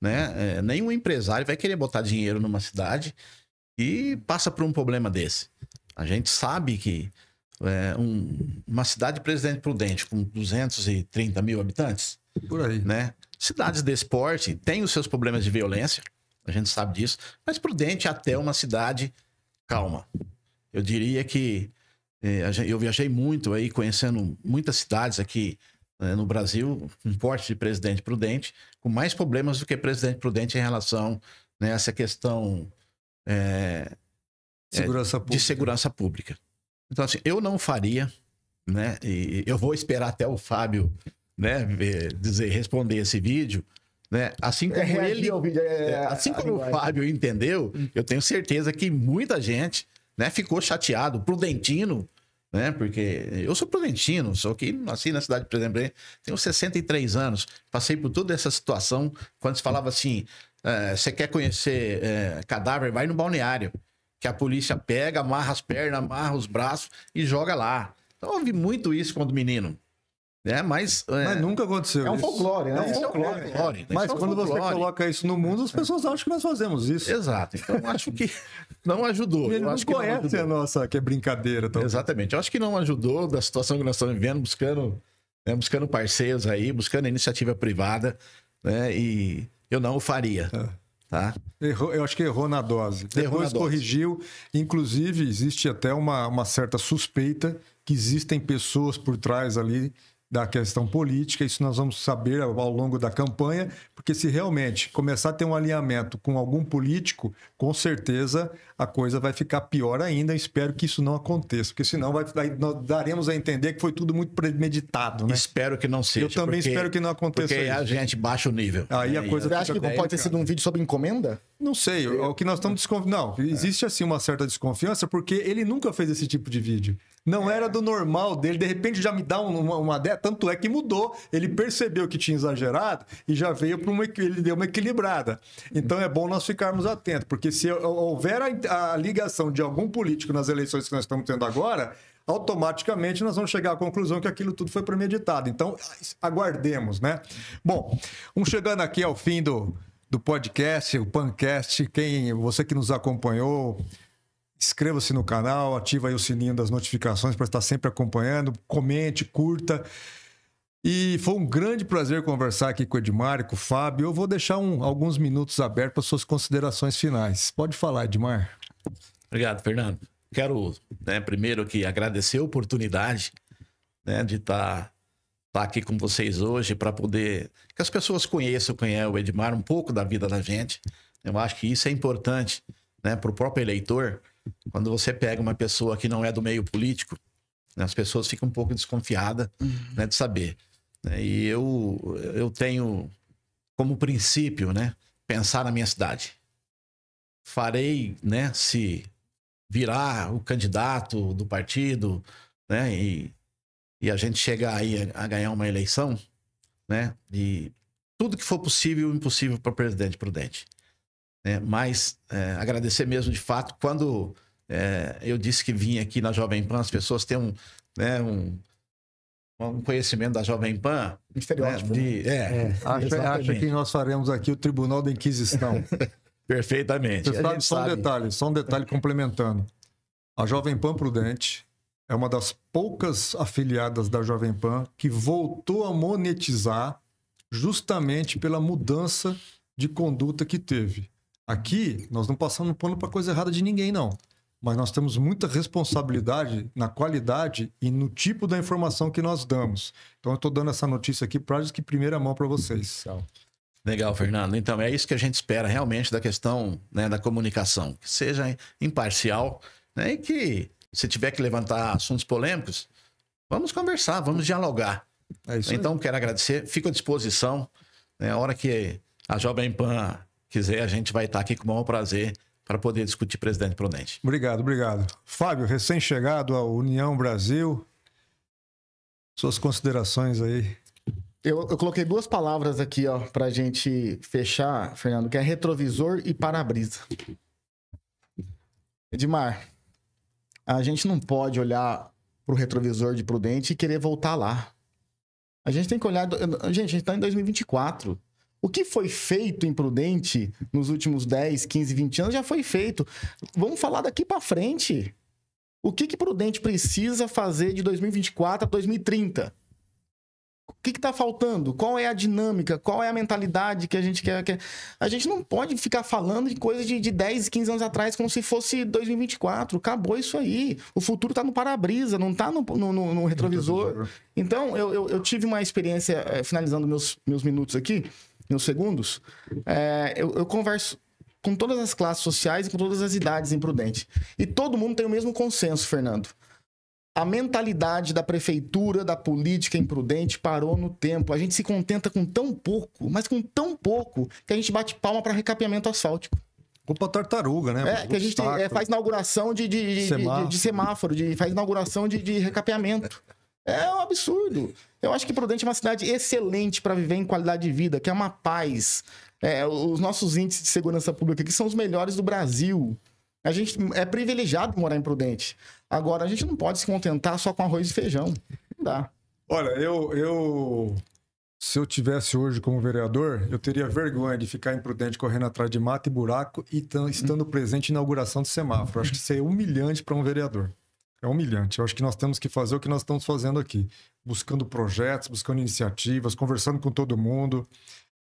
A: né? É, nenhum empresário vai querer botar dinheiro numa cidade e passa por um problema desse. A gente sabe que é, um, uma cidade presidente prudente com 230 mil habitantes, por aí, né? Cidades desse porte têm os seus problemas de violência, a gente sabe disso, mas prudente até uma cidade calma. Eu diria que é, eu viajei muito aí, conhecendo muitas cidades aqui é, no Brasil, um porte de Presidente Prudente, com mais problemas do que Presidente Prudente em relação né, a essa questão é, é segurança é, de segurança pública. Então, assim, eu não faria, né? E eu vou esperar até o Fábio né, dizer, responder esse vídeo, né? Assim é, como é, ele, é, é, é assim como o Fábio entendeu, eu tenho certeza que muita gente, né, ficou chateado. Prudentino, né? Porque eu sou prudentino, só que nasci na cidade de Presidente tenho 63 anos, passei por toda essa situação quando se falava assim, você quer conhecer é, cadáver, vai no balneário, que a polícia pega, amarra as pernas, amarra os braços e joga lá. Então eu ouvi muito isso quando menino. É,
B: mas, é, mas nunca aconteceu. É um folclore, né? É um é folclore. É um folclore. Né? Mas é um quando folclore. você coloca isso no mundo, as é. pessoas acham que nós fazemos isso. Exato. Então acho que não ajudou. E ele eu não conhece não a nossa que é brincadeira. Então. Exatamente. Eu acho que não ajudou da situação que nós estamos vivendo, buscando,
A: né, buscando parceiros aí, buscando iniciativa privada, né? E eu não o faria.
B: Tá? Errou, eu acho que errou na dose. Errou Depois na corrigiu. Dose. Inclusive, existe até uma, uma certa suspeita que existem pessoas por trás ali da questão política. Isso nós vamos saber ao longo da campanha, porque se realmente começar a ter um alinhamento com algum político, com certeza a coisa vai ficar pior ainda. Espero que isso não aconteça, porque senão vai, nós daremos a entender que foi tudo muito premeditado. Né? Espero que não seja. Eu também porque, espero que não aconteça. Porque isso. a gente baixa o nível. Aí a coisa. Você acha que pode ter sido
A: um vídeo sobre encomenda?
B: Não sei. O que nós estamos desconfiando. Não, existe assim uma certa desconfiança, porque ele nunca fez esse tipo de vídeo. Não é. era do normal dele, de repente já me dá uma, uma ideia. Tanto é que mudou, ele percebeu que tinha exagerado e já veio para uma. Ele deu uma equilibrada. Então é bom nós ficarmos atentos, porque se houver a, a ligação de algum político nas eleições que nós estamos tendo agora, automaticamente nós vamos chegar à conclusão que aquilo tudo foi premeditado. Então, aguardemos, né? Bom, vamos chegando aqui ao fim do, do podcast, o Pancast. Quem, você que nos acompanhou, Inscreva-se no canal, ativa aí o sininho das notificações para estar sempre acompanhando, comente, curta. E foi um grande prazer conversar aqui com o Edmar e com o Fábio. Eu vou deixar um, alguns minutos abertos para suas considerações finais. Pode falar, Edmar. Obrigado, Fernando.
A: Quero, né, primeiro que agradecer a oportunidade né, de estar tá, tá aqui com vocês hoje para poder que as pessoas conheçam quem é o Edmar, um pouco da vida da gente. Eu acho que isso é importante né, para o próprio eleitor quando você pega uma pessoa que não é do meio político, né, as pessoas ficam um pouco desconfiadas uhum. né, de saber. Né. E eu, eu tenho como princípio, né, pensar na minha cidade. Farei, né, se virar o candidato do partido, né, e, e a gente chegar aí a, ganhar uma eleição, né, e tudo que for possível e impossível para presidente Prudente. Né? Mas é, agradecer mesmo, de fato, quando é, eu disse que vim aqui na Jovem Pan, as pessoas têm um, né, um, um conhecimento da
B: Jovem Pan. Né, de, né? É, é, acho, acho, que nós faremos aqui o Tribunal da Inquisição. Perfeitamente. Você sabe, só sabe. um detalhe, só um detalhe complementando. A Jovem Pan Prudente é uma das poucas afiliadas da Jovem Pan que voltou a monetizar justamente pela mudança de conduta que teve. Aqui, nós não passamos pano para coisa errada de ninguém, não. Mas nós temos muita responsabilidade na qualidade e no tipo da informação que nós damos. Então, eu estou dando essa notícia aqui para que primeira mão para vocês. Legal.
A: Legal, Fernando. Então, é isso que a gente espera realmente da questão né, da comunicação. Que seja imparcial né, e que, se tiver que levantar assuntos polêmicos, vamos conversar, vamos dialogar. É então, aí. quero agradecer. Fico à disposição. Né, a hora que a Jovem Pan quiser, a gente vai estar aqui com o maior prazer para poder discutir presidente Prudente.
B: Obrigado, obrigado. Fábio, recém-chegado à União Brasil, suas considerações aí. Eu, eu coloquei duas palavras aqui ó para a gente fechar, Fernando, que é
C: retrovisor e para-brisa. Edmar, a gente não pode olhar para o retrovisor de Prudente e querer voltar lá. A gente tem que olhar. Gente, a gente está em 2024. O que foi feito imprudente nos últimos 10, 15, 20 anos já foi feito. Vamos falar daqui para frente. O que, que Prudente precisa fazer de 2024 a 2030? O que está faltando? Qual é a dinâmica? Qual é a mentalidade que a gente quer? quer... A gente não pode ficar falando de coisas de, de 10, 15 anos atrás como se fosse 2024. Acabou isso aí. O futuro está no para-brisa, não está no, no, no, no, retrovisor. Então, eu, eu, eu, tive uma experiência, eh, finalizando meus, meus minutos aqui, nos segundos, é, eu, eu converso com todas as classes sociais e com todas as idades imprudentes E todo mundo tem o mesmo consenso, Fernando. A mentalidade da prefeitura, da política imprudente parou no tempo. A gente se contenta com tão pouco, mas com tão pouco, que a gente bate palma para recapeamento asfáltico.
B: Culpa tartaruga, né? É, que a gente é, faz
C: inauguração de, de, de, semáforo. de, de semáforo, faz inauguração de, recapeamento. É um absurdo. Eu acho que Prudente é uma cidade excelente para viver em qualidade de vida, que é uma paz. É, os nossos índices de segurança pública aqui são os melhores do Brasil. A gente é privilegiado morar em Prudente. Agora, a gente não pode se contentar só com arroz e feijão.
B: Não dá. Olha, eu, eu se eu tivesse hoje como vereador, eu teria vergonha de ficar imprudente correndo atrás de mato e buraco e estando hum. presente na inauguração do semáforo. Acho que isso é humilhante para um vereador é humilhante. Eu acho que nós temos que fazer o que nós estamos fazendo aqui, buscando projetos, buscando iniciativas, conversando com todo mundo.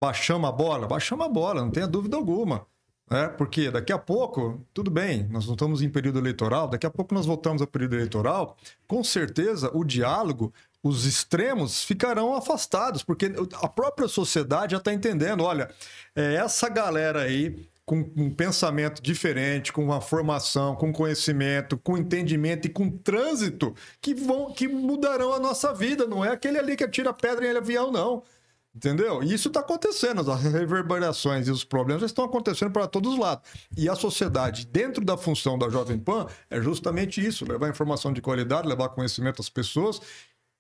B: Baixamos a bola? Baixamos a bola, não tenha dúvida alguma. Né? Porque daqui a pouco, tudo bem, nós não estamos em período eleitoral, daqui a pouco nós voltamos ao período eleitoral, com certeza o diálogo, os extremos ficarão afastados, porque a própria sociedade já está entendendo: olha, é essa galera aí com um pensamento diferente, com uma formação, com conhecimento, com entendimento e com trânsito que vão que mudarão a nossa vida. Não é aquele ali que atira pedra em avião, não. Entendeu? E isso está acontecendo, as reverberações e os problemas estão acontecendo para todos os lados. E a sociedade, dentro da função da Jovem Pan, é justamente isso: levar informação de qualidade, levar conhecimento às pessoas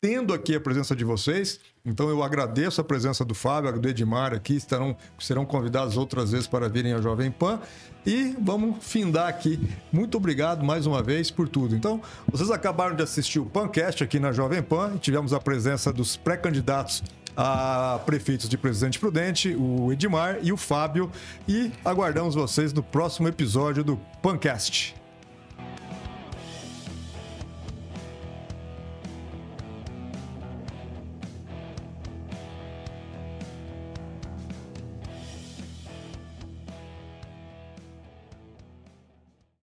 B: tendo aqui a presença de vocês. Então eu agradeço a presença do Fábio, do Edmar aqui, estarão, serão convidados outras vezes para virem à Jovem Pan. E vamos findar aqui. Muito obrigado mais uma vez por tudo. Então, vocês acabaram de assistir o Pancast aqui na Jovem Pan tivemos a presença dos pré-candidatos a prefeitos de Presidente Prudente, o Edmar e o Fábio. E aguardamos vocês no próximo episódio do Pancast.